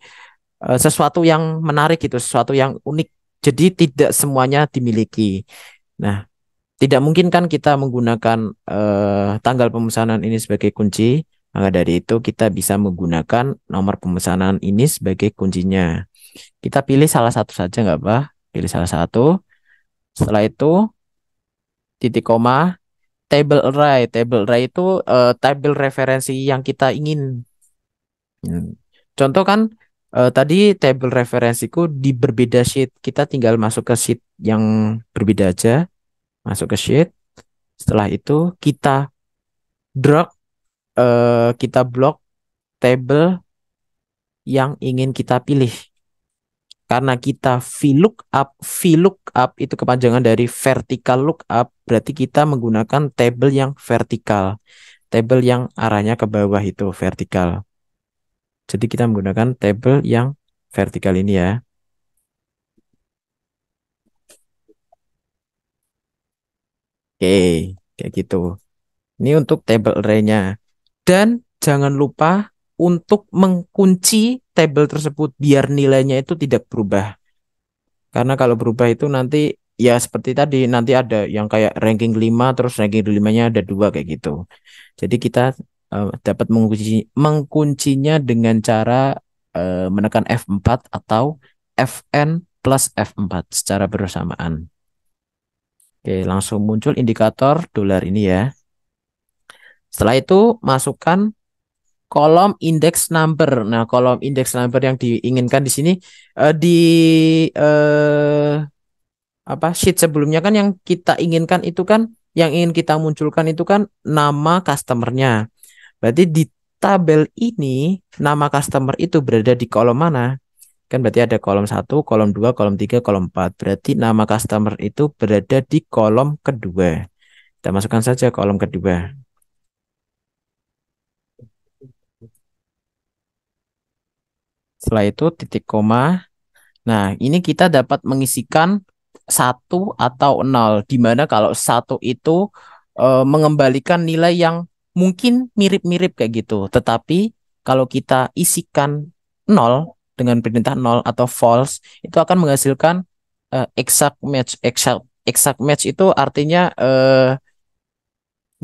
uh, sesuatu yang menarik gitu, sesuatu yang unik. Jadi tidak semuanya dimiliki. Nah, tidak mungkin kan kita menggunakan uh, tanggal pemesanan ini sebagai kunci. Maka dari itu kita bisa menggunakan nomor pemesanan ini sebagai kuncinya. Kita pilih salah satu saja nggak apa? Pilih salah satu. Setelah itu titik koma table array. Table array itu uh, table referensi yang kita ingin. Hmm. Contoh kan uh, tadi table referensiku di berbeda sheet. Kita tinggal masuk ke sheet yang berbeda aja. Masuk ke sheet. Setelah itu kita drag uh, kita blok table yang ingin kita pilih karena kita V up, V up itu kepanjangan dari vertical look up, berarti kita menggunakan table yang vertikal. Table yang arahnya ke bawah itu vertikal. Jadi kita menggunakan table yang vertikal ini ya. Oke, kayak gitu. Ini untuk table array-nya. Dan jangan lupa untuk mengkunci table tersebut biar nilainya itu tidak berubah. Karena kalau berubah itu nanti ya seperti tadi nanti ada yang kayak ranking 5 terus ranking 5-nya ada dua kayak gitu. Jadi kita uh, dapat mengkunci mengkuncinya dengan cara uh, menekan F4 atau Fn plus F4 secara bersamaan. Oke, langsung muncul indikator dolar ini ya. Setelah itu masukkan kolom index number. Nah, kolom index number yang diinginkan di sini uh, di uh, apa sheet sebelumnya kan yang kita inginkan itu kan yang ingin kita munculkan itu kan nama customernya. Berarti di tabel ini nama customer itu berada di kolom mana? Kan berarti ada kolom 1, kolom 2, kolom 3, kolom 4. Berarti nama customer itu berada di kolom kedua. Kita masukkan saja kolom kedua. Setelah itu titik koma. Nah, ini kita dapat mengisikan satu atau nol, di mana kalau satu itu e, mengembalikan nilai yang mungkin mirip-mirip kayak gitu. Tetapi kalau kita isikan nol dengan perintah nol atau false, itu akan menghasilkan e, exact match. Exact, exact match itu artinya e,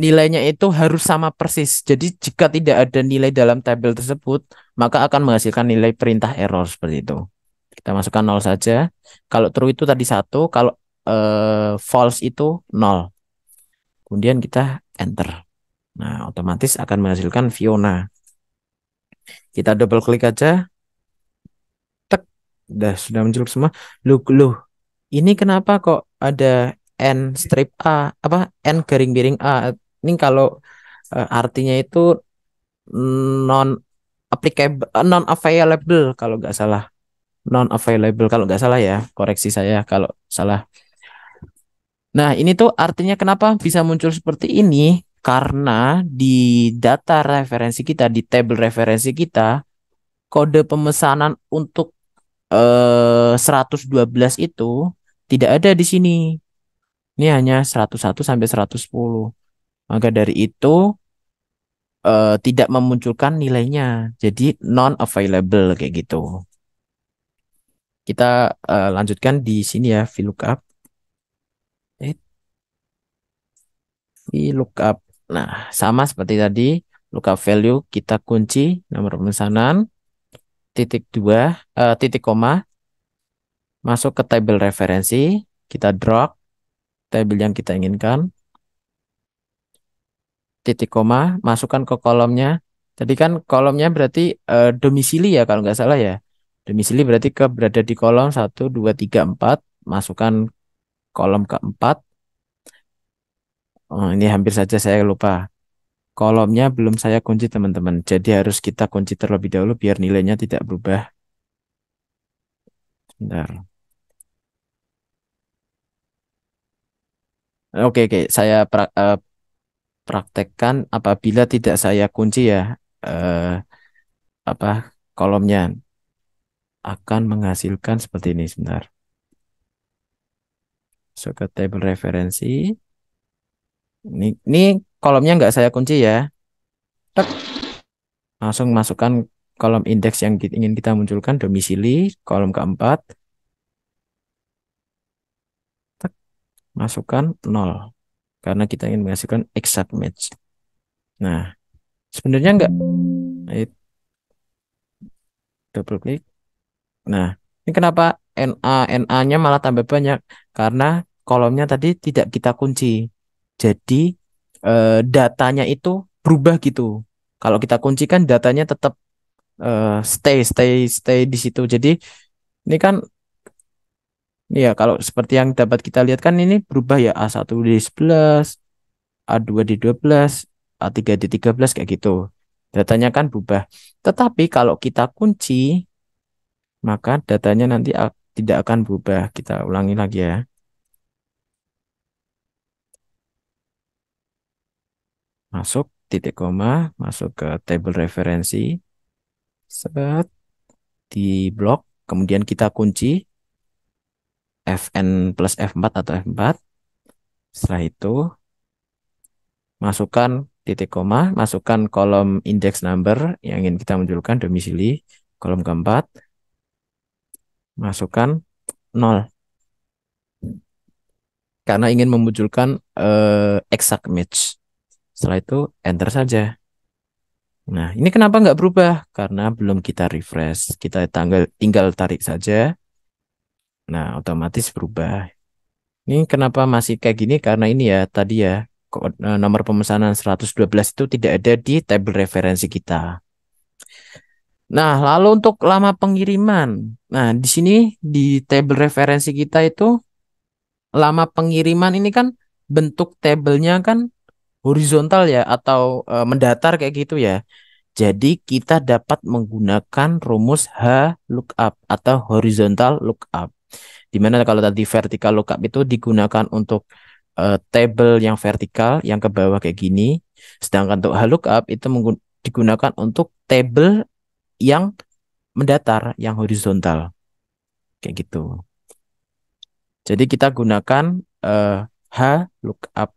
nilainya itu harus sama persis. Jadi jika tidak ada nilai dalam tabel tersebut, maka akan menghasilkan nilai perintah error seperti itu. Kita masukkan nol saja. Kalau true itu tadi satu, kalau uh, false itu nol. Kemudian kita enter. Nah, otomatis akan menghasilkan Fiona. Kita double klik aja. Tek, udah sudah muncul semua. Look, look. Ini kenapa kok ada n strip a apa n garing miring a ini kalau uh, artinya itu non applicable eh, non available kalau nggak salah non available kalau nggak salah ya koreksi saya kalau salah nah ini tuh artinya kenapa bisa muncul seperti ini karena di data referensi kita di table referensi kita kode pemesanan untuk eh, 112 itu tidak ada di sini ini hanya 101 sampai 110 maka dari itu uh, tidak memunculkan nilainya. Jadi non available kayak gitu. Kita uh, lanjutkan di sini ya VLOOKUP. Eh. VLOOKUP. Nah, sama seperti tadi lookup value kita kunci nomor pemesanan titik dua uh, titik koma masuk ke table referensi, kita drop table yang kita inginkan titik koma, masukkan ke kolomnya. Tadi kan kolomnya berarti e, domisili ya kalau nggak salah ya. Domisili berarti ke berada di kolom 1, 2, 3, 4, masukkan kolom keempat. Oh, ini hampir saja saya lupa. Kolomnya belum saya kunci teman-teman. Jadi harus kita kunci terlebih dahulu biar nilainya tidak berubah. Bentar. Oke, oke, saya pra, uh, praktekkan apabila tidak saya kunci ya eh, apa kolomnya akan menghasilkan seperti ini sebentar. So ke table referensi. Ini, ini kolomnya nggak saya kunci ya. Tek. Langsung masukkan kolom indeks yang ingin kita munculkan domisili kolom keempat. Tek. Masukkan 0 karena kita ingin menghasilkan exact match. Nah, sebenarnya enggak. Double click. Nah, ini kenapa NA NA-nya malah tambah banyak karena kolomnya tadi tidak kita kunci. Jadi eh, datanya itu berubah gitu. Kalau kita kuncikan, datanya tetap eh, stay stay stay di situ. Jadi ini kan Iya, kalau seperti yang dapat kita lihat kan ini berubah ya A1 di 11, A2 di 12, A3 di 13 kayak gitu. Datanya kan berubah. Tetapi kalau kita kunci maka datanya nanti tidak akan berubah. Kita ulangi lagi ya. Masuk titik koma, masuk ke table referensi. Set di blok, kemudian kita kunci Fn plus F4 atau F4. Setelah itu, masukkan titik koma, masukkan kolom index number yang ingin kita munculkan domisili, kolom keempat, masukkan 0. Karena ingin memunculkan uh, exact match. Setelah itu enter saja. Nah, ini kenapa nggak berubah? Karena belum kita refresh. Kita tinggal tarik saja Nah, otomatis berubah. Ini kenapa masih kayak gini? Karena ini ya tadi ya e, nomor pemesanan 112 itu tidak ada di table referensi kita. Nah, lalu untuk lama pengiriman. Nah, di sini di table referensi kita itu lama pengiriman ini kan bentuk tabelnya kan horizontal ya atau e, mendatar kayak gitu ya. Jadi kita dapat menggunakan rumus H lookup atau horizontal lookup. Dimana kalau tadi vertical lookup itu digunakan untuk uh, table yang vertikal yang ke bawah kayak gini. Sedangkan untuk lookup itu digunakan untuk table yang mendatar, yang horizontal. Kayak gitu. Jadi kita gunakan uh, H lookup.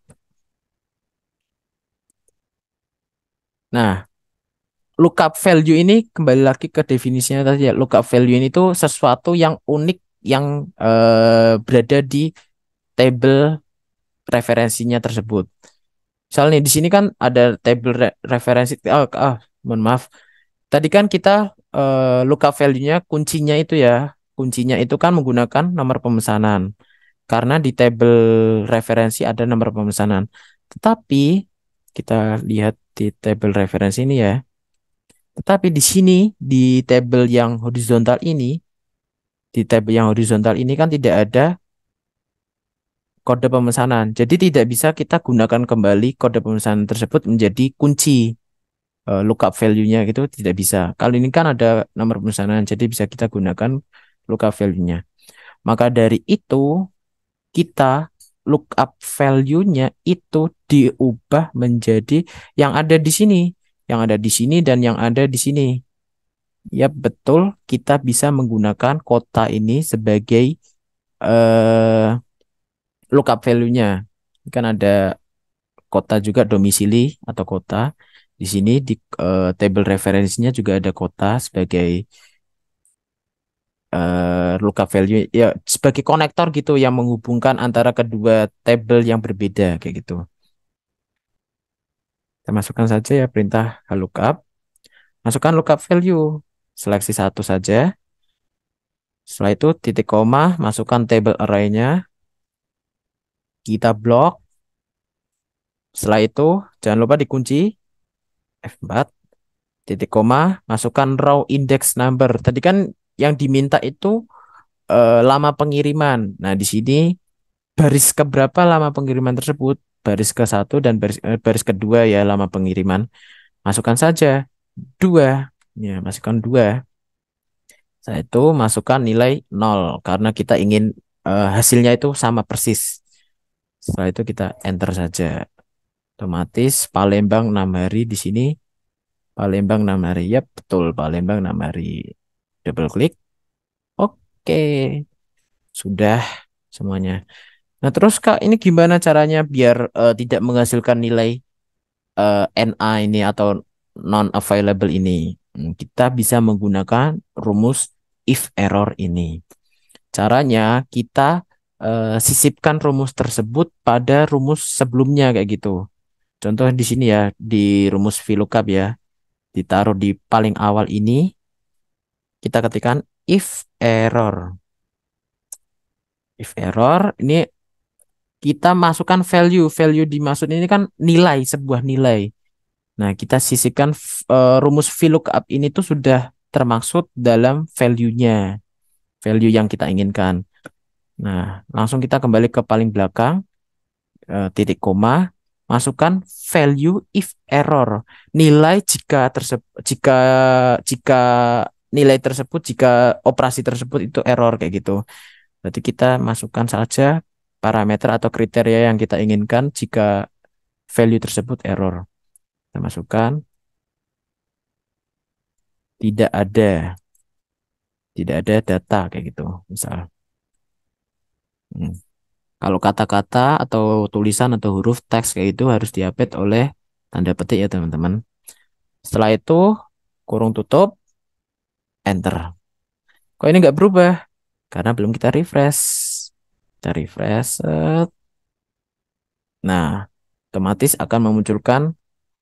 Nah, lookup value ini kembali lagi ke definisinya tadi ya. Lookup value ini itu sesuatu yang unik yang uh, berada di table referensinya tersebut. Misalnya di sini kan ada table re referensi ah, ah mohon maaf. Tadi kan kita uh, eh, lookup value-nya kuncinya itu ya. Kuncinya itu kan menggunakan nomor pemesanan. Karena di table referensi ada nomor pemesanan. Tetapi kita lihat di table referensi ini ya. Tetapi di sini di table yang horizontal ini di tab yang horizontal ini kan tidak ada kode pemesanan. Jadi tidak bisa kita gunakan kembali kode pemesanan tersebut menjadi kunci uh, lookup value-nya gitu tidak bisa. Kalau ini kan ada nomor pemesanan, jadi bisa kita gunakan lookup value-nya. Maka dari itu kita lookup value-nya itu diubah menjadi yang ada di sini, yang ada di sini dan yang ada di sini ya betul kita bisa menggunakan kota ini sebagai eh, lookup value-nya. Kan ada kota juga domisili atau kota. Di sini di uh, table referensinya juga ada kota sebagai uh, lookup value ya sebagai konektor gitu yang menghubungkan antara kedua table yang berbeda kayak gitu. Kita masukkan saja ya perintah lookup. Masukkan lookup value seleksi satu saja. Setelah itu titik koma, masukkan table array-nya. Kita blok. Setelah itu jangan lupa dikunci F4 titik koma, masukkan row index number. Tadi kan yang diminta itu eh, lama pengiriman. Nah, di sini baris ke berapa lama pengiriman tersebut? Baris ke satu dan baris, eh, baris kedua ya lama pengiriman. Masukkan saja dua Ya, masukkan dua. Setelah itu masukkan nilai nol karena kita ingin uh, hasilnya itu sama persis. Setelah itu kita enter saja. Otomatis Palembang 6 hari di sini. Palembang 6 hari. betul Palembang 6 hari. Double klik. Oke. Sudah semuanya. Nah, terus Kak, ini gimana caranya biar uh, tidak menghasilkan nilai uh, eh, NA ini atau non available ini? Hmm, kita bisa menggunakan rumus if error ini. Caranya kita eh, sisipkan rumus tersebut pada rumus sebelumnya kayak gitu. Contoh di sini ya di rumus VLOOKUP ya. Ditaruh di paling awal ini. Kita ketikkan if error. If error ini kita masukkan value. Value dimaksud ini kan nilai, sebuah nilai. Nah, kita sisihkan uh, rumus VLOOKUP ini tuh sudah termaksud dalam value-nya. Value yang kita inginkan. Nah, langsung kita kembali ke paling belakang uh, titik koma, masukkan value if error. Nilai jika tersebut jika jika nilai tersebut jika operasi tersebut itu error kayak gitu. Berarti kita masukkan saja parameter atau kriteria yang kita inginkan jika value tersebut error. Kita masukkan. Tidak ada. Tidak ada data kayak gitu. Misal. Hmm. Kalau kata-kata atau tulisan atau huruf teks kayak itu harus diapit oleh tanda petik ya teman-teman. Setelah itu kurung tutup enter. Kok ini nggak berubah? Karena belum kita refresh. Kita refresh. Nah, otomatis akan memunculkan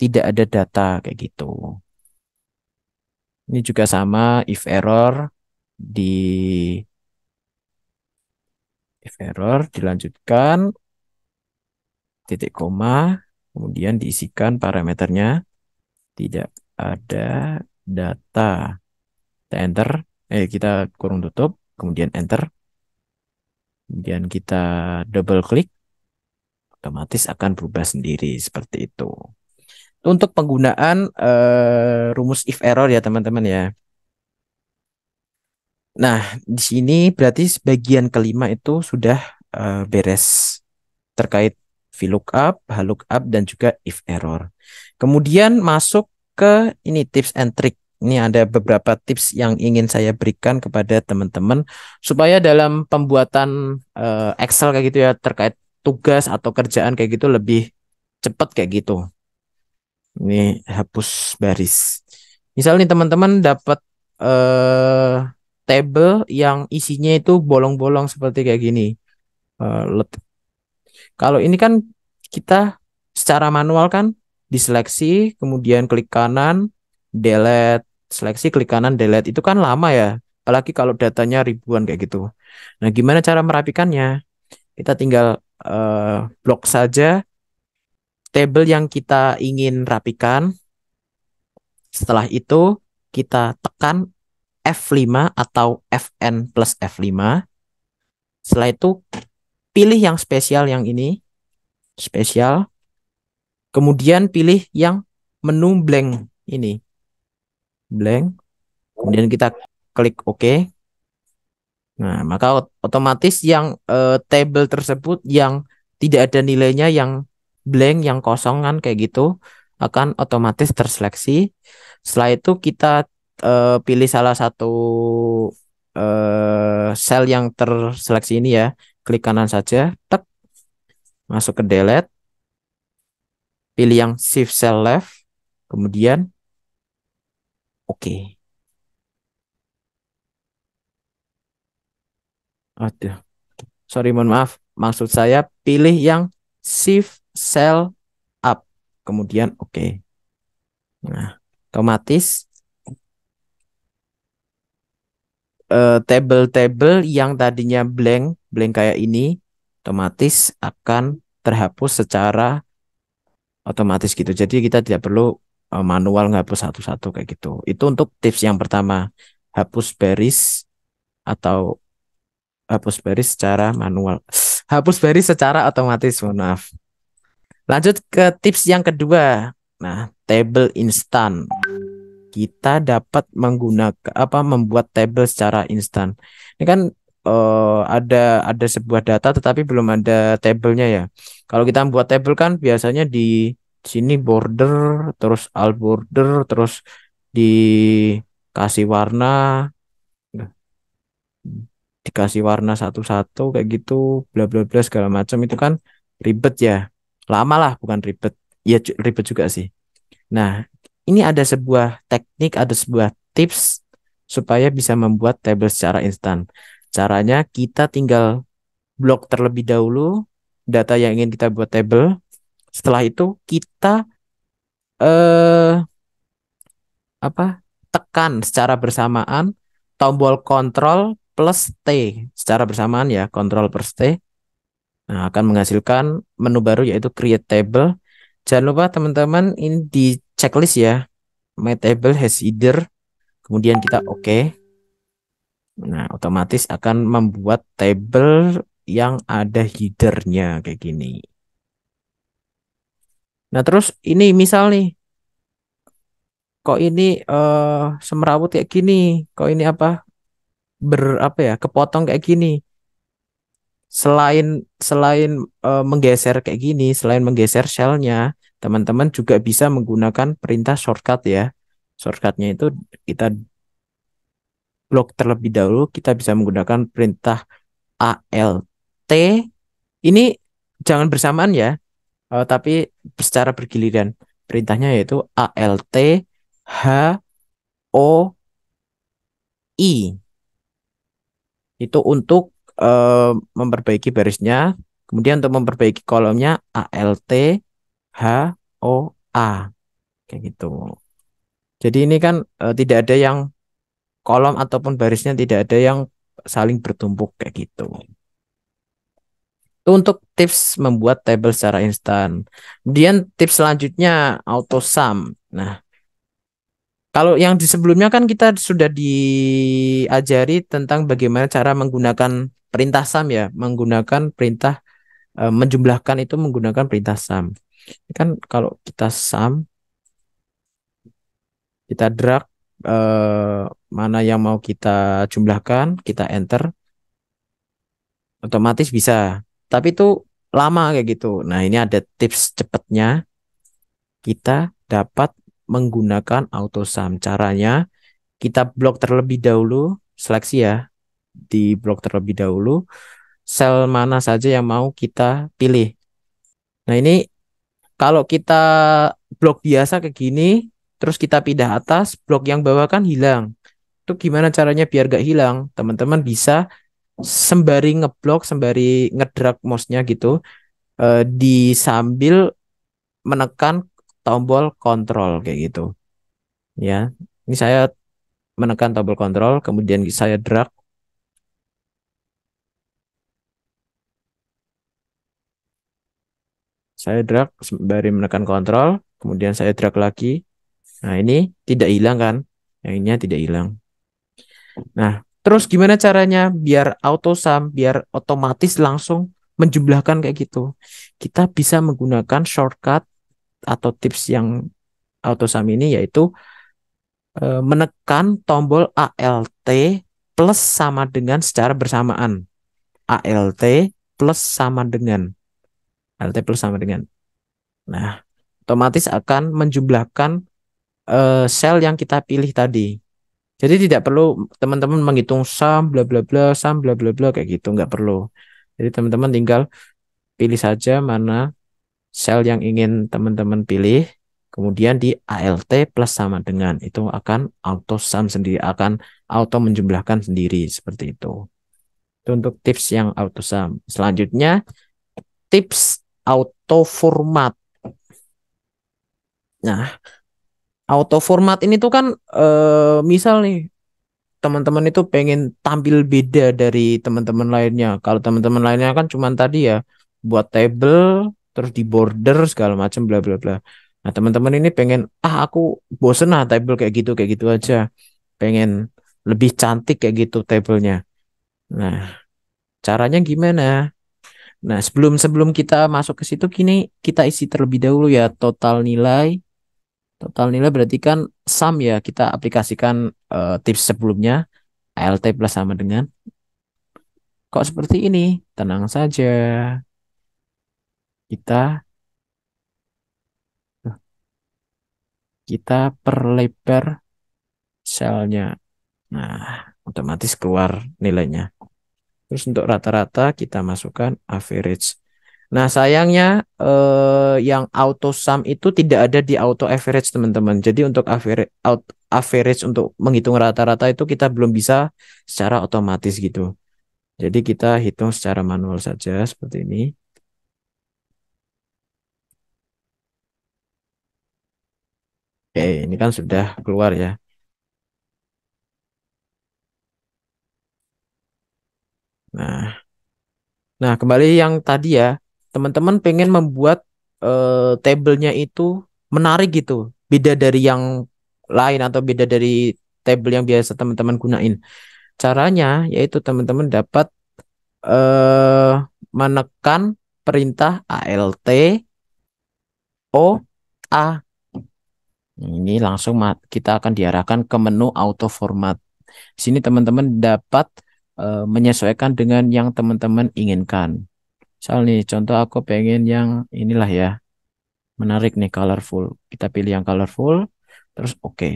tidak ada data kayak gitu. Ini juga sama if error di if error dilanjutkan titik koma kemudian diisikan parameternya tidak ada data. Kita enter, eh kita kurung tutup, kemudian enter. Kemudian kita double klik otomatis akan berubah sendiri seperti itu untuk penggunaan uh, rumus if error ya teman-teman ya. Nah, di sini berarti bagian kelima itu sudah uh, beres terkait VLOOKUP, HLOOKUP, dan juga if error. Kemudian masuk ke ini tips and trick. Ini ada beberapa tips yang ingin saya berikan kepada teman-teman supaya dalam pembuatan uh, Excel kayak gitu ya terkait tugas atau kerjaan kayak gitu lebih cepat kayak gitu. Ini hapus baris. Misal nih teman-teman dapat uh, table yang isinya itu bolong-bolong seperti kayak gini. Uh, Kalau ini kan kita secara manual kan diseleksi, kemudian klik kanan, delete, seleksi klik kanan delete itu kan lama ya. Apalagi kalau datanya ribuan kayak gitu. Nah, gimana cara merapikannya? Kita tinggal uh, blok saja table yang kita ingin rapikan. Setelah itu kita tekan F5 atau Fn plus F5. Setelah itu pilih yang spesial yang ini. Spesial. Kemudian pilih yang menu blank ini. Blank. Kemudian kita klik OK. Nah, maka otomatis yang uh, table tersebut yang tidak ada nilainya yang blank yang kosong kan kayak gitu akan otomatis terseleksi. Setelah itu kita uh, pilih salah satu uh, sel yang terseleksi ini ya. Klik kanan saja, tek. Masuk ke delete. Pilih yang shift cell left. Kemudian oke. Okay. Aduh. Sorry, mohon maaf. Maksud saya pilih yang shift cell up kemudian oke okay. nah otomatis eh, table-table uh, yang tadinya blank blank kayak ini otomatis akan terhapus secara otomatis gitu jadi kita tidak perlu uh, manual ngapus satu-satu kayak gitu itu untuk tips yang pertama hapus baris atau hapus baris secara manual hapus baris secara otomatis. Mohon maaf. Lanjut ke tips yang kedua. Nah, table instan. Kita dapat menggunakan apa membuat table secara instan. Ini kan uh, ada ada sebuah data tetapi belum ada tabelnya ya. Kalau kita membuat table kan biasanya di sini border, terus all border, terus dikasih warna, dikasih warna satu-satu kayak gitu bla bla bla segala macam itu kan ribet ya lama lah bukan ribet ya ribet juga sih nah ini ada sebuah teknik ada sebuah tips supaya bisa membuat table secara instan caranya kita tinggal blok terlebih dahulu data yang ingin kita buat table setelah itu kita eh apa tekan secara bersamaan tombol kontrol plus T secara bersamaan ya, kontrol plus T. Nah, akan menghasilkan menu baru yaitu create table. Jangan lupa teman-teman ini di checklist ya. My table has header. Kemudian kita oke. Okay. Nah, otomatis akan membuat table yang ada headernya kayak gini. Nah, terus ini misal nih kok ini uh, eh, semerawut kayak gini kok ini apa ber apa ya kepotong kayak gini selain selain uh, menggeser kayak gini selain menggeser shellnya teman-teman juga bisa menggunakan perintah shortcut ya shortcutnya itu kita blok terlebih dahulu kita bisa menggunakan perintah alt ini jangan bersamaan ya uh, tapi secara bergiliran perintahnya yaitu alt h o i itu untuk uh, memperbaiki barisnya kemudian untuk memperbaiki kolomnya ALT H O A kayak gitu jadi ini kan uh, tidak ada yang kolom ataupun barisnya tidak ada yang saling bertumpuk kayak gitu itu untuk tips membuat table secara instan kemudian tips selanjutnya auto sum nah kalau yang di sebelumnya kan kita sudah diajari tentang bagaimana cara menggunakan perintah SUM ya, menggunakan perintah e, menjumlahkan itu menggunakan perintah SUM. Ini kan kalau kita SUM, kita drag e, mana yang mau kita jumlahkan, kita enter otomatis bisa. Tapi itu lama kayak gitu. Nah, ini ada tips cepatnya kita dapat menggunakan AutoSum. Caranya kita blok terlebih dahulu, seleksi ya, di blok terlebih dahulu sel mana saja yang mau kita pilih. Nah, ini kalau kita blok biasa ke gini, terus kita pindah atas, blok yang bawah kan hilang. Itu gimana caranya biar gak hilang? Teman-teman bisa sembari ngeblok, sembari ngedrag mouse-nya gitu, eh, di sambil menekan tombol kontrol kayak gitu. Ya, ini saya menekan tombol kontrol, kemudian saya drag saya drag sembari menekan kontrol, kemudian saya drag lagi. Nah, ini tidak hilang kan? Yang ini tidak hilang. Nah, terus gimana caranya biar auto sum, biar otomatis langsung menjumlahkan kayak gitu? Kita bisa menggunakan shortcut atau tips yang Auto Sam ini yaitu e, menekan tombol ALT plus sama dengan secara bersamaan. ALT plus sama dengan ALT plus sama dengan. Nah, otomatis akan menjumlahkan e, sel yang kita pilih tadi. Jadi tidak perlu teman-teman menghitung sum bla bla bla sum bla bla bla kayak gitu nggak perlu. Jadi teman-teman tinggal pilih saja mana sel yang ingin teman-teman pilih, kemudian di ALT plus sama dengan itu akan auto sum sendiri akan auto menjumlahkan sendiri seperti itu. Itu untuk tips yang auto sum. Selanjutnya tips auto format. Nah, auto format ini tuh kan eh, misal nih teman-teman itu pengen tampil beda dari teman-teman lainnya. Kalau teman-teman lainnya kan cuma tadi ya buat table terus di border segala macam bla bla bla nah teman-teman ini pengen ah aku bosen ah table kayak gitu kayak gitu aja pengen lebih cantik kayak gitu tablenya nah caranya gimana nah sebelum sebelum kita masuk ke situ kini kita isi terlebih dahulu ya total nilai total nilai berarti kan sum ya kita aplikasikan uh, tips sebelumnya ALT plus sama dengan kok seperti ini tenang saja kita kita perlebar selnya. Nah, otomatis keluar nilainya. Terus untuk rata-rata kita masukkan average. Nah, sayangnya eh, yang auto sum itu tidak ada di auto average, teman-teman. Jadi untuk average average untuk menghitung rata-rata itu kita belum bisa secara otomatis gitu. Jadi kita hitung secara manual saja seperti ini. Oke, ini kan sudah keluar ya. Nah, nah kembali yang tadi ya, teman-teman pengen membuat uh, eh, tabelnya itu menarik gitu, beda dari yang lain atau beda dari table yang biasa teman-teman gunain. Caranya yaitu teman-teman dapat uh, menekan perintah alt o a ini langsung kita akan diarahkan ke menu auto format. Di sini teman-teman dapat e, menyesuaikan dengan yang teman-teman inginkan. Misal nih contoh aku pengen yang inilah ya. Menarik nih colorful. Kita pilih yang colorful terus oke. Okay.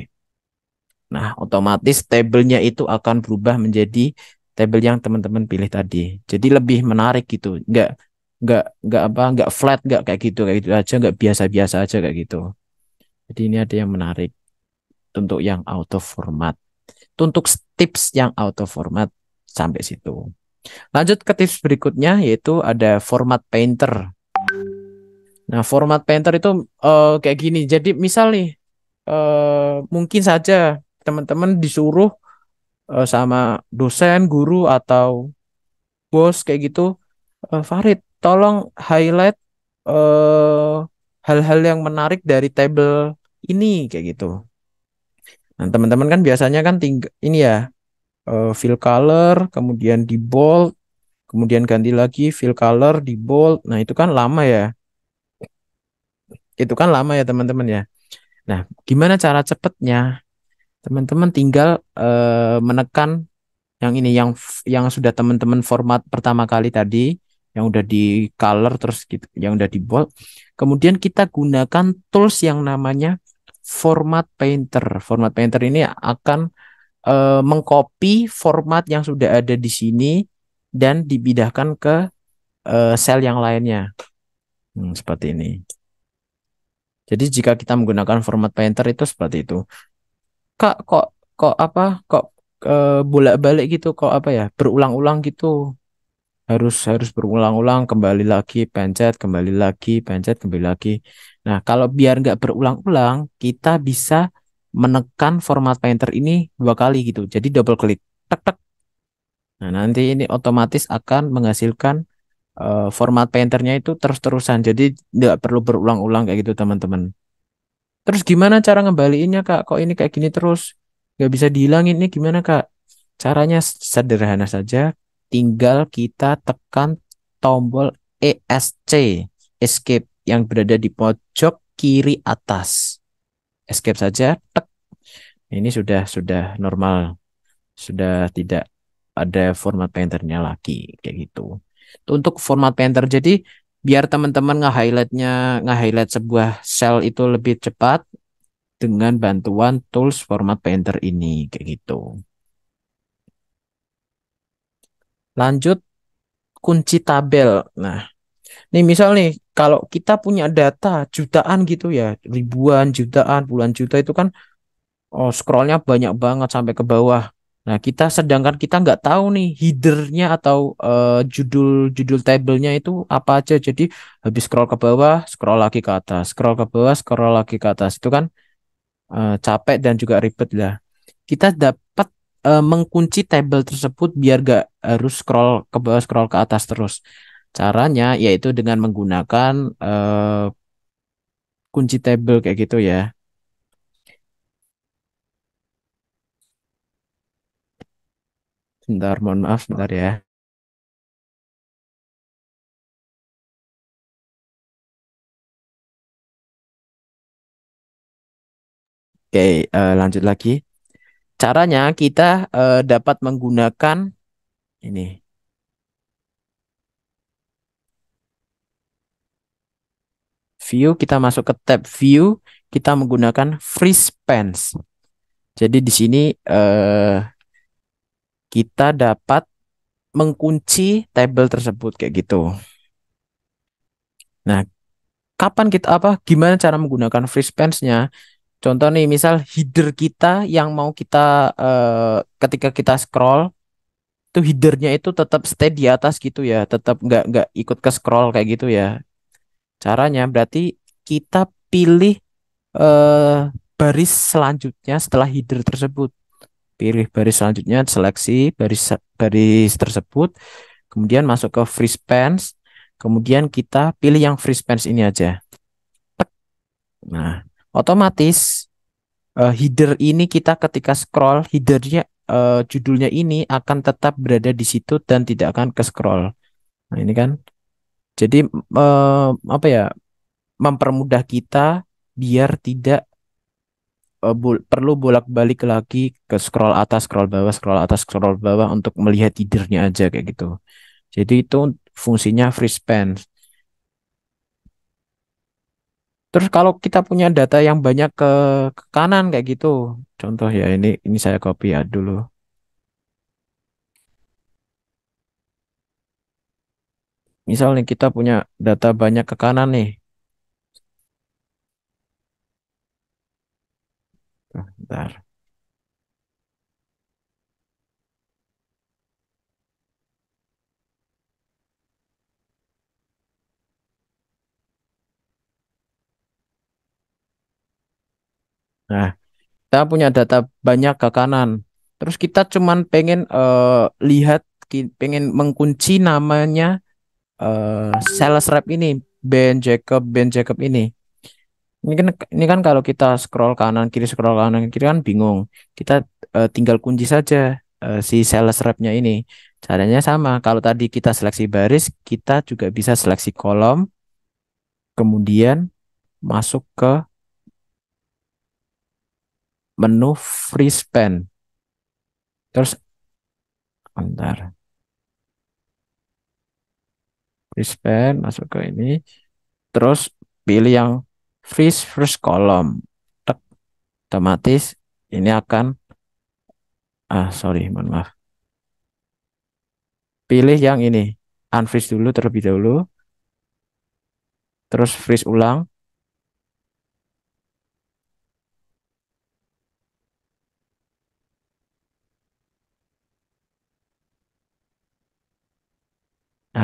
Nah, otomatis tabelnya itu akan berubah menjadi tabel yang teman-teman pilih tadi. Jadi lebih menarik gitu. Enggak enggak enggak apa enggak flat enggak kayak gitu kayak gitu aja enggak biasa-biasa aja kayak gitu. Jadi ini ada yang menarik untuk yang auto format. Untuk tips yang auto format sampai situ. Lanjut ke tips berikutnya yaitu ada format painter. Nah, format painter itu uh, kayak gini. Jadi misal nih uh, mungkin saja teman-teman disuruh uh, sama dosen, guru atau bos kayak gitu, uh, Farid, tolong highlight uh, hal-hal yang menarik dari table ini kayak gitu. Nah, teman-teman kan biasanya kan tinggal ini ya uh, fill color, kemudian di bold, kemudian ganti lagi fill color di bold. Nah, itu kan lama ya. Itu kan lama ya, teman-teman ya. Nah, gimana cara cepatnya Teman-teman tinggal uh, menekan yang ini yang yang sudah teman-teman format pertama kali tadi yang udah di color terus gitu, yang udah di bold Kemudian kita gunakan tools yang namanya format painter. Format painter ini akan e, mengcopy format yang sudah ada di sini dan dipindahkan ke e, sel yang lainnya. Hmm, seperti ini. Jadi jika kita menggunakan format painter itu seperti itu. Kak, kok kok apa? Kok e, bolak-balik gitu kok apa ya? Berulang-ulang gitu harus harus berulang-ulang kembali lagi pencet kembali lagi pencet kembali lagi nah kalau biar nggak berulang-ulang kita bisa menekan format painter ini dua kali gitu jadi double klik tek tek nah nanti ini otomatis akan menghasilkan uh, format painternya itu terus-terusan jadi nggak perlu berulang-ulang kayak gitu teman-teman terus gimana cara ngembaliinnya kak kok ini kayak gini terus nggak bisa dihilangin ini gimana kak caranya sederhana saja tinggal kita tekan tombol ESC, escape yang berada di pojok kiri atas. Escape saja, tek. Ini sudah sudah normal. Sudah tidak ada format painternya lagi kayak gitu. Untuk format painter jadi biar teman-teman nge-highlightnya nge-highlight sebuah sel itu lebih cepat dengan bantuan tools format painter ini kayak gitu. Lanjut kunci tabel. Nah, ini misal nih kalau kita punya data jutaan gitu ya, ribuan, jutaan, puluhan juta itu kan oh scrollnya banyak banget sampai ke bawah. Nah, kita sedangkan kita nggak tahu nih headernya atau uh, judul judul tabelnya itu apa aja. Jadi habis scroll ke bawah, scroll lagi ke atas, scroll ke bawah, scroll lagi ke atas. Itu kan uh, capek dan juga ribet lah. Kita dapat uh, mengkunci tabel tersebut biar gak harus scroll ke bawah scroll ke atas terus. Caranya yaitu dengan menggunakan uh, kunci tabel kayak gitu ya. Bentar, mohon maaf, bentar ya. Oke, okay, uh, eh, lanjut lagi. Caranya kita eh, dapat menggunakan ini. View, kita masuk ke tab view, kita menggunakan free spans. Jadi di sini eh, kita dapat mengkunci table tersebut kayak gitu. Nah, kapan kita apa gimana cara menggunakan free spans-nya? Contoh nih, misal header kita yang mau kita uh, ketika kita scroll itu headernya itu tetap stay di atas gitu ya, tetap nggak nggak ikut ke scroll kayak gitu ya. Caranya berarti kita pilih uh, baris selanjutnya setelah header tersebut. Pilih baris selanjutnya, seleksi baris baris tersebut, kemudian masuk ke free spans, kemudian kita pilih yang free spans ini aja. Nah, otomatis uh, header ini kita ketika scroll headernya uh, judulnya ini akan tetap berada di situ dan tidak akan ke scroll nah ini kan jadi uh, apa ya mempermudah kita biar tidak uh, bol perlu bolak-balik lagi ke scroll atas, scroll bawah, scroll atas, scroll bawah untuk melihat headernya aja kayak gitu. Jadi itu fungsinya free span. Terus kalau kita punya data yang banyak ke, ke kanan kayak gitu. Contoh ya ini ini saya copy ya dulu. Misalnya kita punya data banyak ke kanan nih. Bentar. Nah, kita punya data banyak ke kanan. Terus kita cuman pengen uh, lihat, pengen mengkunci namanya uh, sales rep ini, Ben Jacob, Ben Jacob ini. Ini kan, ini kan kalau kita scroll kanan kiri scroll kanan kiri kan bingung. Kita uh, tinggal kunci saja uh, si sales repnya ini. Caranya sama. Kalau tadi kita seleksi baris, kita juga bisa seleksi kolom, kemudian masuk ke menu free spend. Terus bentar. Free spend, masuk ke ini. Terus pilih yang freeze first column. Tek, otomatis ini akan ah sorry mohon maaf. Pilih yang ini. Unfreeze dulu terlebih dahulu. Terus freeze ulang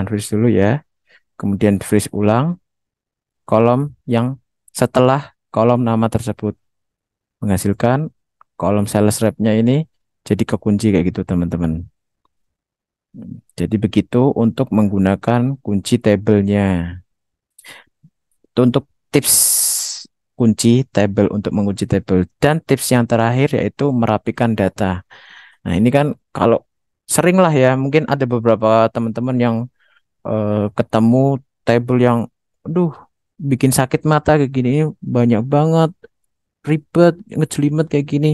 freeze dulu ya. Kemudian freeze ulang kolom yang setelah kolom nama tersebut. Menghasilkan kolom sales rep-nya ini jadi kekunci kayak gitu teman-teman. Jadi begitu untuk menggunakan kunci tabelnya. Untuk tips kunci tabel untuk mengunci tabel dan tips yang terakhir yaitu merapikan data. Nah, ini kan kalau seringlah ya, mungkin ada beberapa teman-teman yang uh, ketemu table yang aduh bikin sakit mata kayak gini banyak banget ribet ngejelimet kayak gini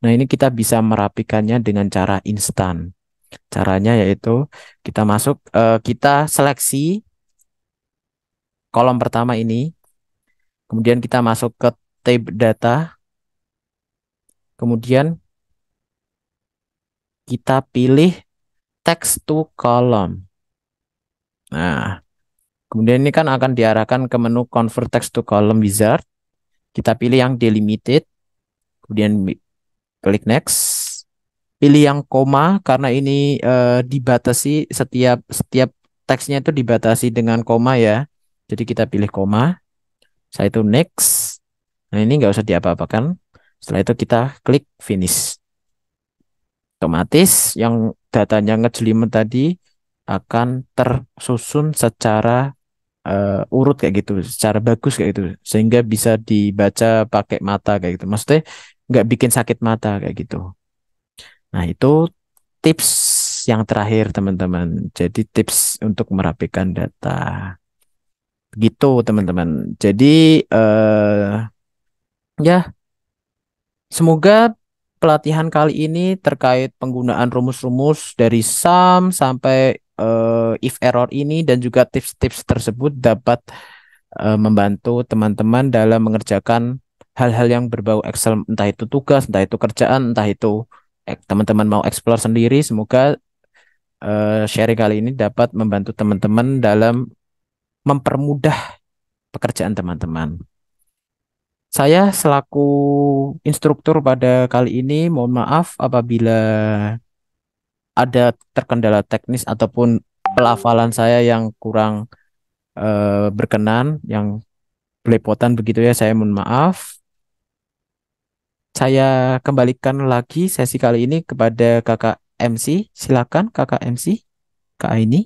nah ini kita bisa merapikannya dengan cara instan caranya yaitu kita masuk uh, kita seleksi kolom pertama ini kemudian kita masuk ke table data kemudian kita pilih text to column Nah, kemudian ini kan akan diarahkan ke menu convert text to column wizard. Kita pilih yang delimited, kemudian klik next. Pilih yang koma karena ini eh, dibatasi setiap setiap teksnya itu dibatasi dengan koma ya. Jadi kita pilih koma. Setelah itu next. Nah, ini nggak usah diapa-apakan. Setelah itu kita klik finish. Otomatis yang datanya ngejelimet tadi akan tersusun secara uh, urut kayak gitu, secara bagus kayak gitu, sehingga bisa dibaca pakai mata kayak gitu. Maksudnya nggak bikin sakit mata kayak gitu. Nah itu tips yang terakhir teman-teman. Jadi tips untuk merapikan data. Gitu teman-teman. Jadi uh, ya semoga pelatihan kali ini terkait penggunaan rumus-rumus dari sum sampai uh, if error ini dan juga tips-tips tersebut dapat uh, membantu teman-teman dalam mengerjakan hal-hal yang berbau Excel entah itu tugas, entah itu kerjaan, entah itu eh, teman-teman mau explore sendiri. Semoga uh, sharing kali ini dapat membantu teman-teman dalam mempermudah pekerjaan teman-teman. Saya selaku instruktur pada kali ini mohon maaf apabila ada terkendala teknis ataupun pelafalan saya yang kurang uh, berkenan, yang belepotan begitu ya, saya mohon maaf. Saya kembalikan lagi sesi kali ini kepada kakak MC. Silakan kakak MC, Kak ini.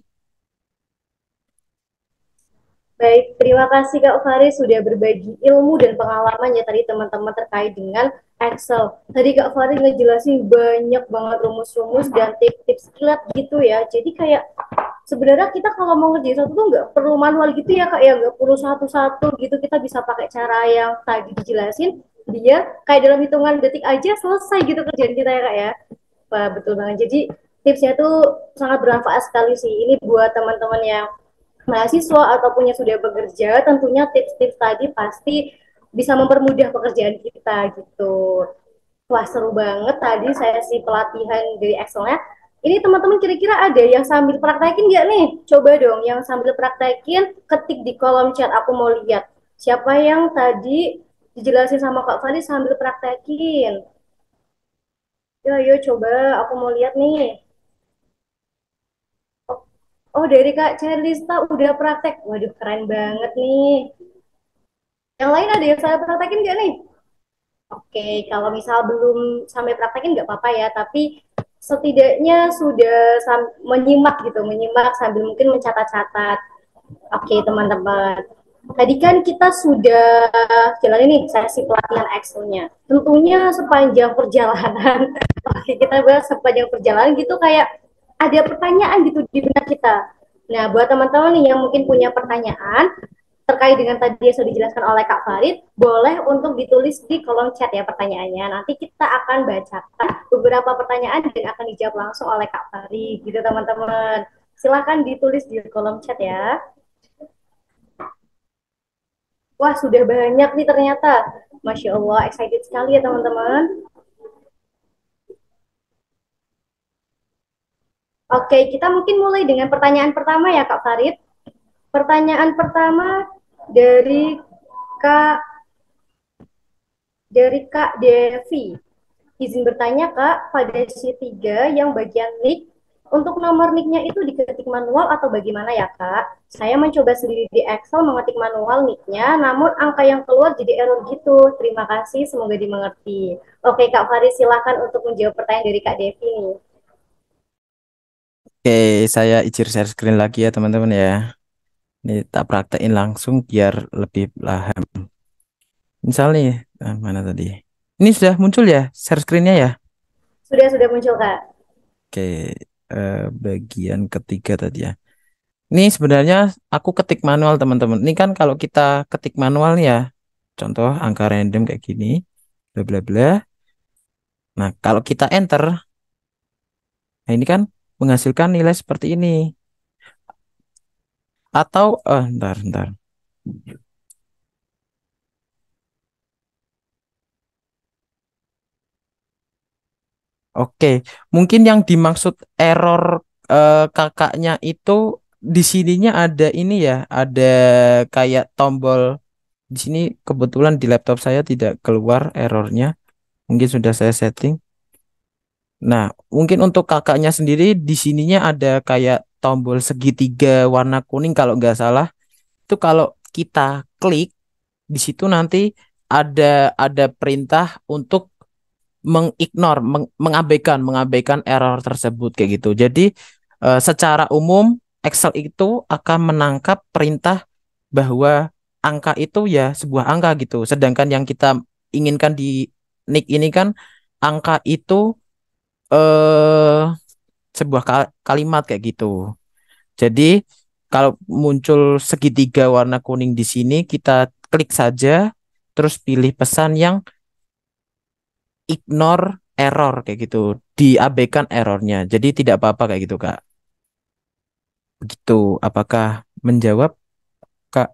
Baik, terima kasih Kak Faris sudah berbagi ilmu dan pengalamannya ya tadi teman-teman terkait dengan Excel. Tadi Kak Fari ngejelasin banyak banget rumus-rumus dan tips-tips kilat gitu ya. Jadi kayak sebenarnya kita kalau mau ngerjain satu tuh nggak perlu manual gitu ya Kak, ya nggak perlu satu-satu gitu. Kita bisa pakai cara yang tadi dijelasin, dia kayak dalam hitungan detik aja selesai gitu kerjaan kita ya Kak ya. Wah, betul banget. Jadi tipsnya tuh sangat bermanfaat sekali sih. Ini buat teman-teman yang mahasiswa ataupun yang sudah bekerja, tentunya tips-tips tadi pasti bisa mempermudah pekerjaan kita gitu. Wah seru banget tadi saya si pelatihan dari Excelnya. Ini teman-teman kira-kira ada yang sambil praktekin nggak nih? Coba dong yang sambil praktekin ketik di kolom chat aku mau lihat. Siapa yang tadi dijelasin sama Kak Fani sambil praktekin? Yo yo coba aku mau lihat nih. Oh, oh dari Kak Charlista udah praktek. Waduh keren banget nih. Yang lain ada yang saya praktekin nggak nih? Oke, okay, kalau misal belum sampai praktekin nggak apa-apa ya, tapi setidaknya sudah menyimak gitu, menyimak sambil mungkin mencatat-catat. Oke, okay, teman-teman. Tadi kan kita sudah jalan ini sesi pelatihan Excel-nya. Tentunya sepanjang perjalanan, oke kita bahas sepanjang perjalanan gitu kayak ada pertanyaan gitu di benak kita. Nah, buat teman-teman yang mungkin punya pertanyaan, terkait dengan tadi yang sudah dijelaskan oleh Kak Farid, boleh untuk ditulis di kolom chat ya pertanyaannya. Nanti kita akan bacakan beberapa pertanyaan dan akan dijawab langsung oleh Kak Farid gitu teman-teman. Silahkan ditulis di kolom chat ya. Wah, sudah banyak nih ternyata. Masya Allah, excited sekali ya teman-teman. Oke, kita mungkin mulai dengan pertanyaan pertama ya Kak Farid. Pertanyaan pertama dari Kak dari Kak Devi. Izin bertanya Kak, pada C 3 yang bagian nick, untuk nomor nicknya itu diketik manual atau bagaimana ya Kak? Saya mencoba sendiri di Excel mengetik manual nicknya, namun angka yang keluar jadi error gitu. Terima kasih, semoga dimengerti. Oke Kak Faris, silakan untuk menjawab pertanyaan dari Kak Devi nih. Oke, saya izin share screen lagi ya teman-teman ya ini tak praktekin langsung biar lebih paham misalnya nah, mana tadi ini sudah muncul ya share screennya ya sudah sudah muncul kak oke eh, bagian ketiga tadi ya ini sebenarnya aku ketik manual teman-teman ini kan kalau kita ketik manual ya contoh angka random kayak gini bla bla bla nah kalau kita enter nah ini kan menghasilkan nilai seperti ini atau eh ntar ntar. Oke, mungkin yang dimaksud error uh, kakaknya itu di sininya ada ini ya, ada kayak tombol di sini kebetulan di laptop saya tidak keluar errornya. Mungkin sudah saya setting. Nah, mungkin untuk kakaknya sendiri di sininya ada kayak tombol segitiga warna kuning kalau nggak salah itu kalau kita klik di situ nanti ada ada perintah untuk mengignore meng, mengabaikan mengabaikan error tersebut kayak gitu jadi e, secara umum Excel itu akan menangkap perintah bahwa angka itu ya sebuah angka gitu sedangkan yang kita inginkan di nick ini kan angka itu eh sebuah kalimat kayak gitu. Jadi kalau muncul segitiga warna kuning di sini, kita klik saja, terus pilih pesan yang ignore error kayak gitu, diabaikan errornya. Jadi tidak apa-apa kayak gitu kak. Begitu. Apakah menjawab kak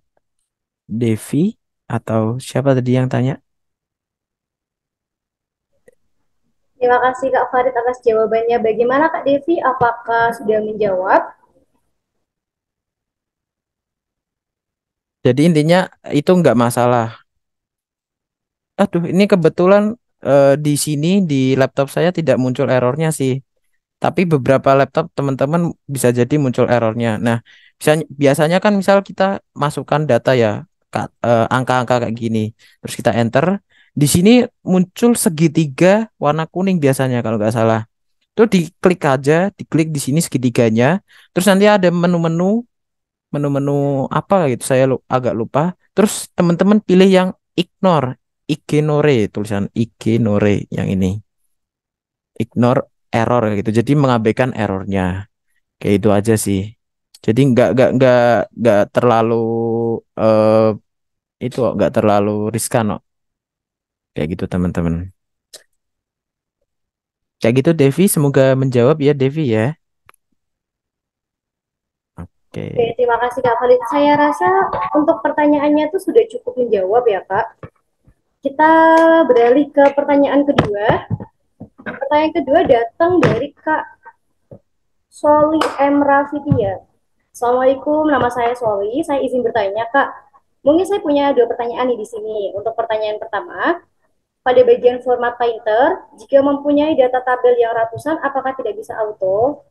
Devi atau siapa tadi yang tanya? Terima kasih Kak Farid atas jawabannya. Bagaimana Kak Devi? Apakah sudah menjawab? Jadi intinya itu nggak masalah. Aduh, ini kebetulan eh, di sini di laptop saya tidak muncul errornya sih. Tapi beberapa laptop teman-teman bisa jadi muncul errornya. Nah, bisa, biasanya kan misal kita masukkan data ya, eh, angka-angka kayak gini. Terus kita enter, di sini muncul segitiga warna kuning biasanya kalau nggak salah. Itu diklik aja, diklik di sini segitiganya. Terus nanti ada menu-menu menu-menu apa gitu saya agak lupa. Terus teman-teman pilih yang ignore, ignore tulisan ignore yang ini. Ignore error gitu. Jadi mengabaikan errornya. Kayak itu aja sih jadi nggak nggak nggak nggak terlalu uh, itu nggak terlalu riskan kok Kayak gitu teman-teman. Kayak gitu Devi, semoga menjawab ya Devi ya. Oke. Okay. Oke, terima kasih Kak Khalid. Saya rasa untuk pertanyaannya itu sudah cukup menjawab ya Kak Kita beralih ke pertanyaan kedua. Pertanyaan kedua datang dari Kak Soli M. Rafitia. Assalamualaikum, nama saya Soli. Saya izin bertanya Kak, mungkin saya punya dua pertanyaan nih di sini. Untuk pertanyaan pertama, pada bagian format Painter, jika mempunyai data tabel yang ratusan, apakah tidak bisa auto?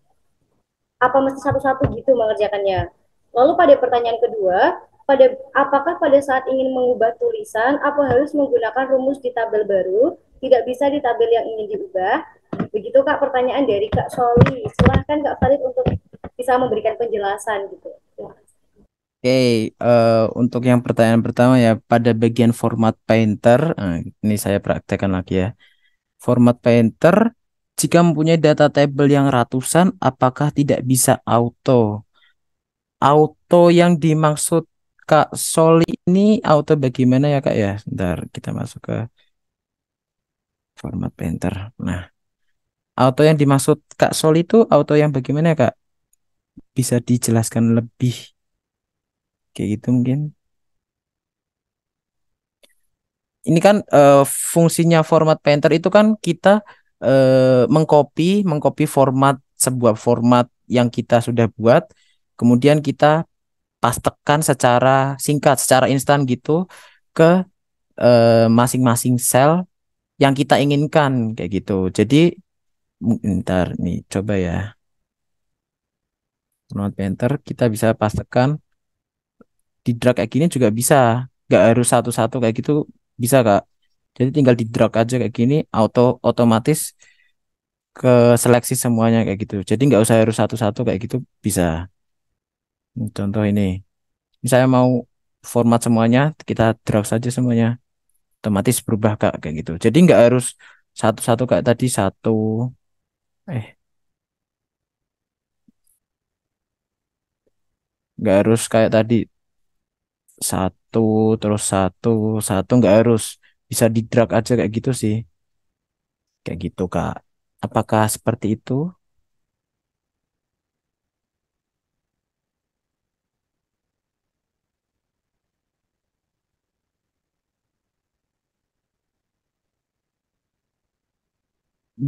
Apa mesti satu-satu gitu mengerjakannya? Lalu pada pertanyaan kedua, pada apakah pada saat ingin mengubah tulisan, apa harus menggunakan rumus di tabel baru? Tidak bisa di tabel yang ingin diubah. Begitu Kak pertanyaan dari Kak Soli. Silahkan Kak Farid untuk bisa memberikan penjelasan gitu okay, uh, eh, untuk yang pertanyaan pertama ya pada bagian format Painter, uh, ini saya praktekkan lagi ya. Format Painter, jika mempunyai data table yang ratusan, apakah tidak bisa auto? Auto yang dimaksud Kak Soli ini auto bagaimana ya Kak ya? Sebentar kita masuk ke format Painter. Nah, auto yang dimaksud Kak Soli itu auto yang bagaimana ya Kak? Bisa dijelaskan lebih kayak gitu mungkin ini kan uh, fungsinya format painter itu kan kita uh, mengcopy mengcopy format sebuah format yang kita sudah buat kemudian kita pastekan secara singkat secara instan gitu ke eh, masing-masing uh, sel yang kita inginkan kayak gitu jadi ntar nih coba ya format painter kita bisa pastekan di drag kayak gini juga bisa gak harus satu-satu kayak gitu bisa kak jadi tinggal di drag aja kayak gini auto otomatis ke seleksi semuanya kayak gitu jadi nggak usah harus satu-satu kayak gitu bisa contoh ini misalnya mau format semuanya kita drag saja semuanya otomatis berubah kak kayak gitu jadi nggak harus satu-satu kayak tadi satu eh nggak harus kayak tadi satu terus satu satu nggak harus bisa di drag aja kayak gitu sih kayak gitu kak apakah seperti itu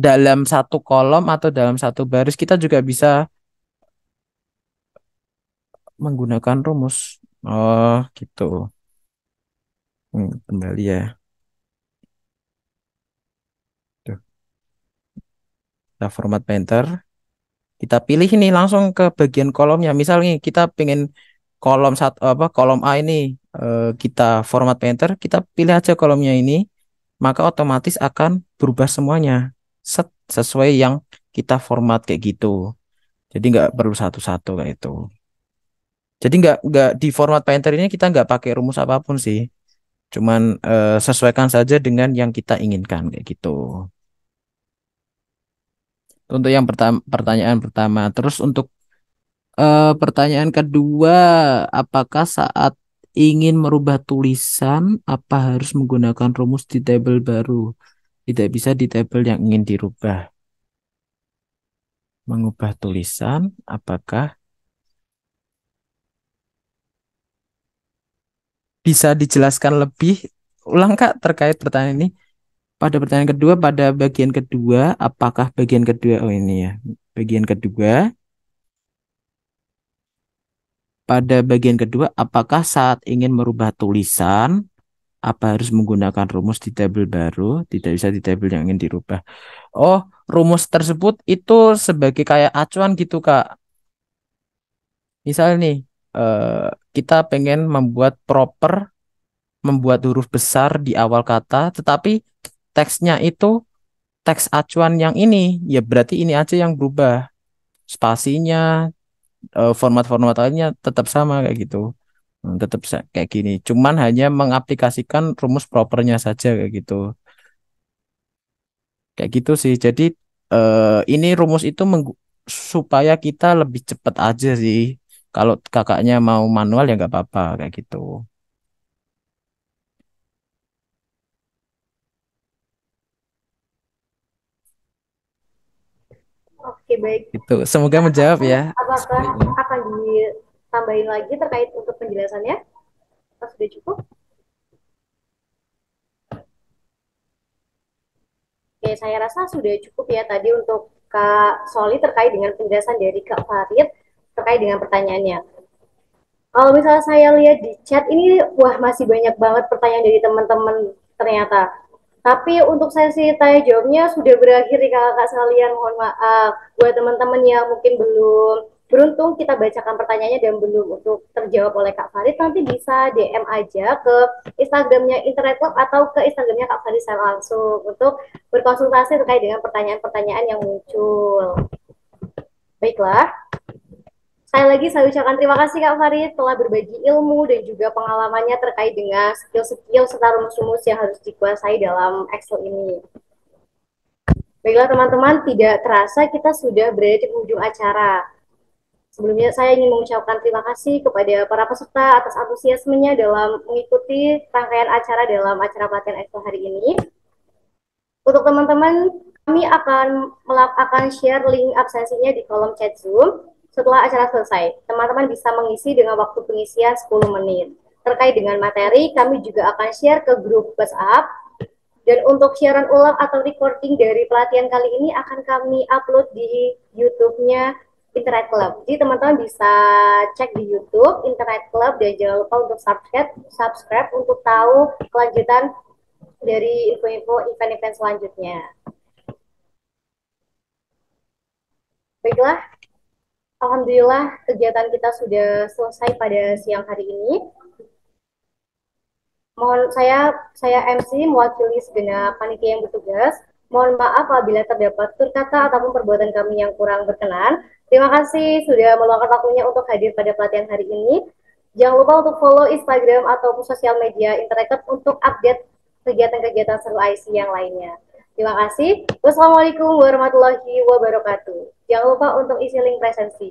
dalam satu kolom atau dalam satu baris kita juga bisa menggunakan rumus Oh, gitu. Hmm, kembali ya. Tuh, Kita format painter. Kita pilih ini langsung ke bagian kolomnya. Misalnya kita pengen kolom satu apa kolom A ini eh, kita format painter, kita pilih aja kolomnya ini, maka otomatis akan berubah semuanya set sesuai yang kita format kayak gitu. Jadi nggak perlu satu-satu kayak itu. Jadi nggak nggak di format Painter ini kita nggak pakai rumus apapun sih. Cuman uh, sesuaikan saja dengan yang kita inginkan kayak gitu. Untuk yang pertama, pertanyaan pertama, terus untuk uh, pertanyaan kedua, apakah saat ingin merubah tulisan apa harus menggunakan rumus di tabel baru? Tidak bisa di tabel yang ingin dirubah mengubah tulisan apakah bisa dijelaskan lebih ulang Kak terkait pertanyaan ini? Pada pertanyaan kedua, pada bagian kedua, apakah bagian kedua oh ini ya. Bagian kedua pada bagian kedua, apakah saat ingin merubah tulisan, apa harus menggunakan rumus di tabel baru? Tidak bisa di tabel yang ingin dirubah. Oh, rumus tersebut itu sebagai kayak acuan gitu, Kak. Misal nih, Eh, kita pengen membuat proper membuat huruf besar di awal kata tetapi teksnya itu teks acuan yang ini ya berarti ini aja yang berubah spasinya eh, format-format lainnya tetap sama kayak gitu hmm, tetap kayak gini cuman hanya mengaplikasikan rumus propernya saja kayak gitu kayak gitu sih jadi eh, ini rumus itu supaya kita lebih cepat aja sih kalau kakaknya mau manual ya nggak apa-apa kayak gitu Oke baik. Itu semoga menjawab ya. Apakah akan ditambahin lagi terkait untuk penjelasannya? Mas sudah cukup? Oke, saya rasa sudah cukup ya tadi untuk Kak Soli terkait dengan penjelasan dari Kak Farid terkait dengan pertanyaannya. Kalau misalnya saya lihat di chat ini, wah masih banyak banget pertanyaan dari teman-teman ternyata. Tapi untuk sesi tanya jawabnya sudah berakhir di kakak sekalian. Mohon maaf buat teman-teman yang mungkin belum beruntung kita bacakan pertanyaannya dan belum untuk terjawab oleh Kak Farid nanti bisa DM aja ke Instagramnya Internet Club atau ke Instagramnya Kak Farid saya langsung untuk berkonsultasi terkait dengan pertanyaan-pertanyaan yang muncul. Baiklah, Sekali lagi saya ucapkan terima kasih Kak Farid telah berbagi ilmu dan juga pengalamannya terkait dengan skill-skill serta rumus-rumus yang harus dikuasai dalam Excel ini. Baiklah teman-teman, tidak terasa kita sudah berada di ujung acara. Sebelumnya saya ingin mengucapkan terima kasih kepada para peserta atas antusiasmenya dalam mengikuti rangkaian acara dalam acara pelatihan Excel hari ini. Untuk teman-teman, kami akan akan share link absensinya di kolom chat Zoom setelah acara selesai. Teman-teman bisa mengisi dengan waktu pengisian 10 menit. Terkait dengan materi, kami juga akan share ke grup WhatsApp. Dan untuk siaran ulang atau recording dari pelatihan kali ini akan kami upload di YouTube-nya Internet Club. Jadi teman-teman bisa cek di YouTube Internet Club dan jangan lupa untuk subscribe, subscribe untuk tahu kelanjutan dari info-info event-event selanjutnya. Baiklah, Alhamdulillah kegiatan kita sudah selesai pada siang hari ini. Mohon saya saya MC mewakili segenap panitia yang bertugas. Mohon maaf apabila terdapat terkata ataupun perbuatan kami yang kurang berkenan. Terima kasih sudah meluangkan waktunya untuk hadir pada pelatihan hari ini. Jangan lupa untuk follow Instagram atau sosial media Interactive untuk update kegiatan-kegiatan seru IC yang lainnya. Terima kasih. Wassalamualaikum warahmatullahi wabarakatuh. Jangan lupa untuk isi link presensi.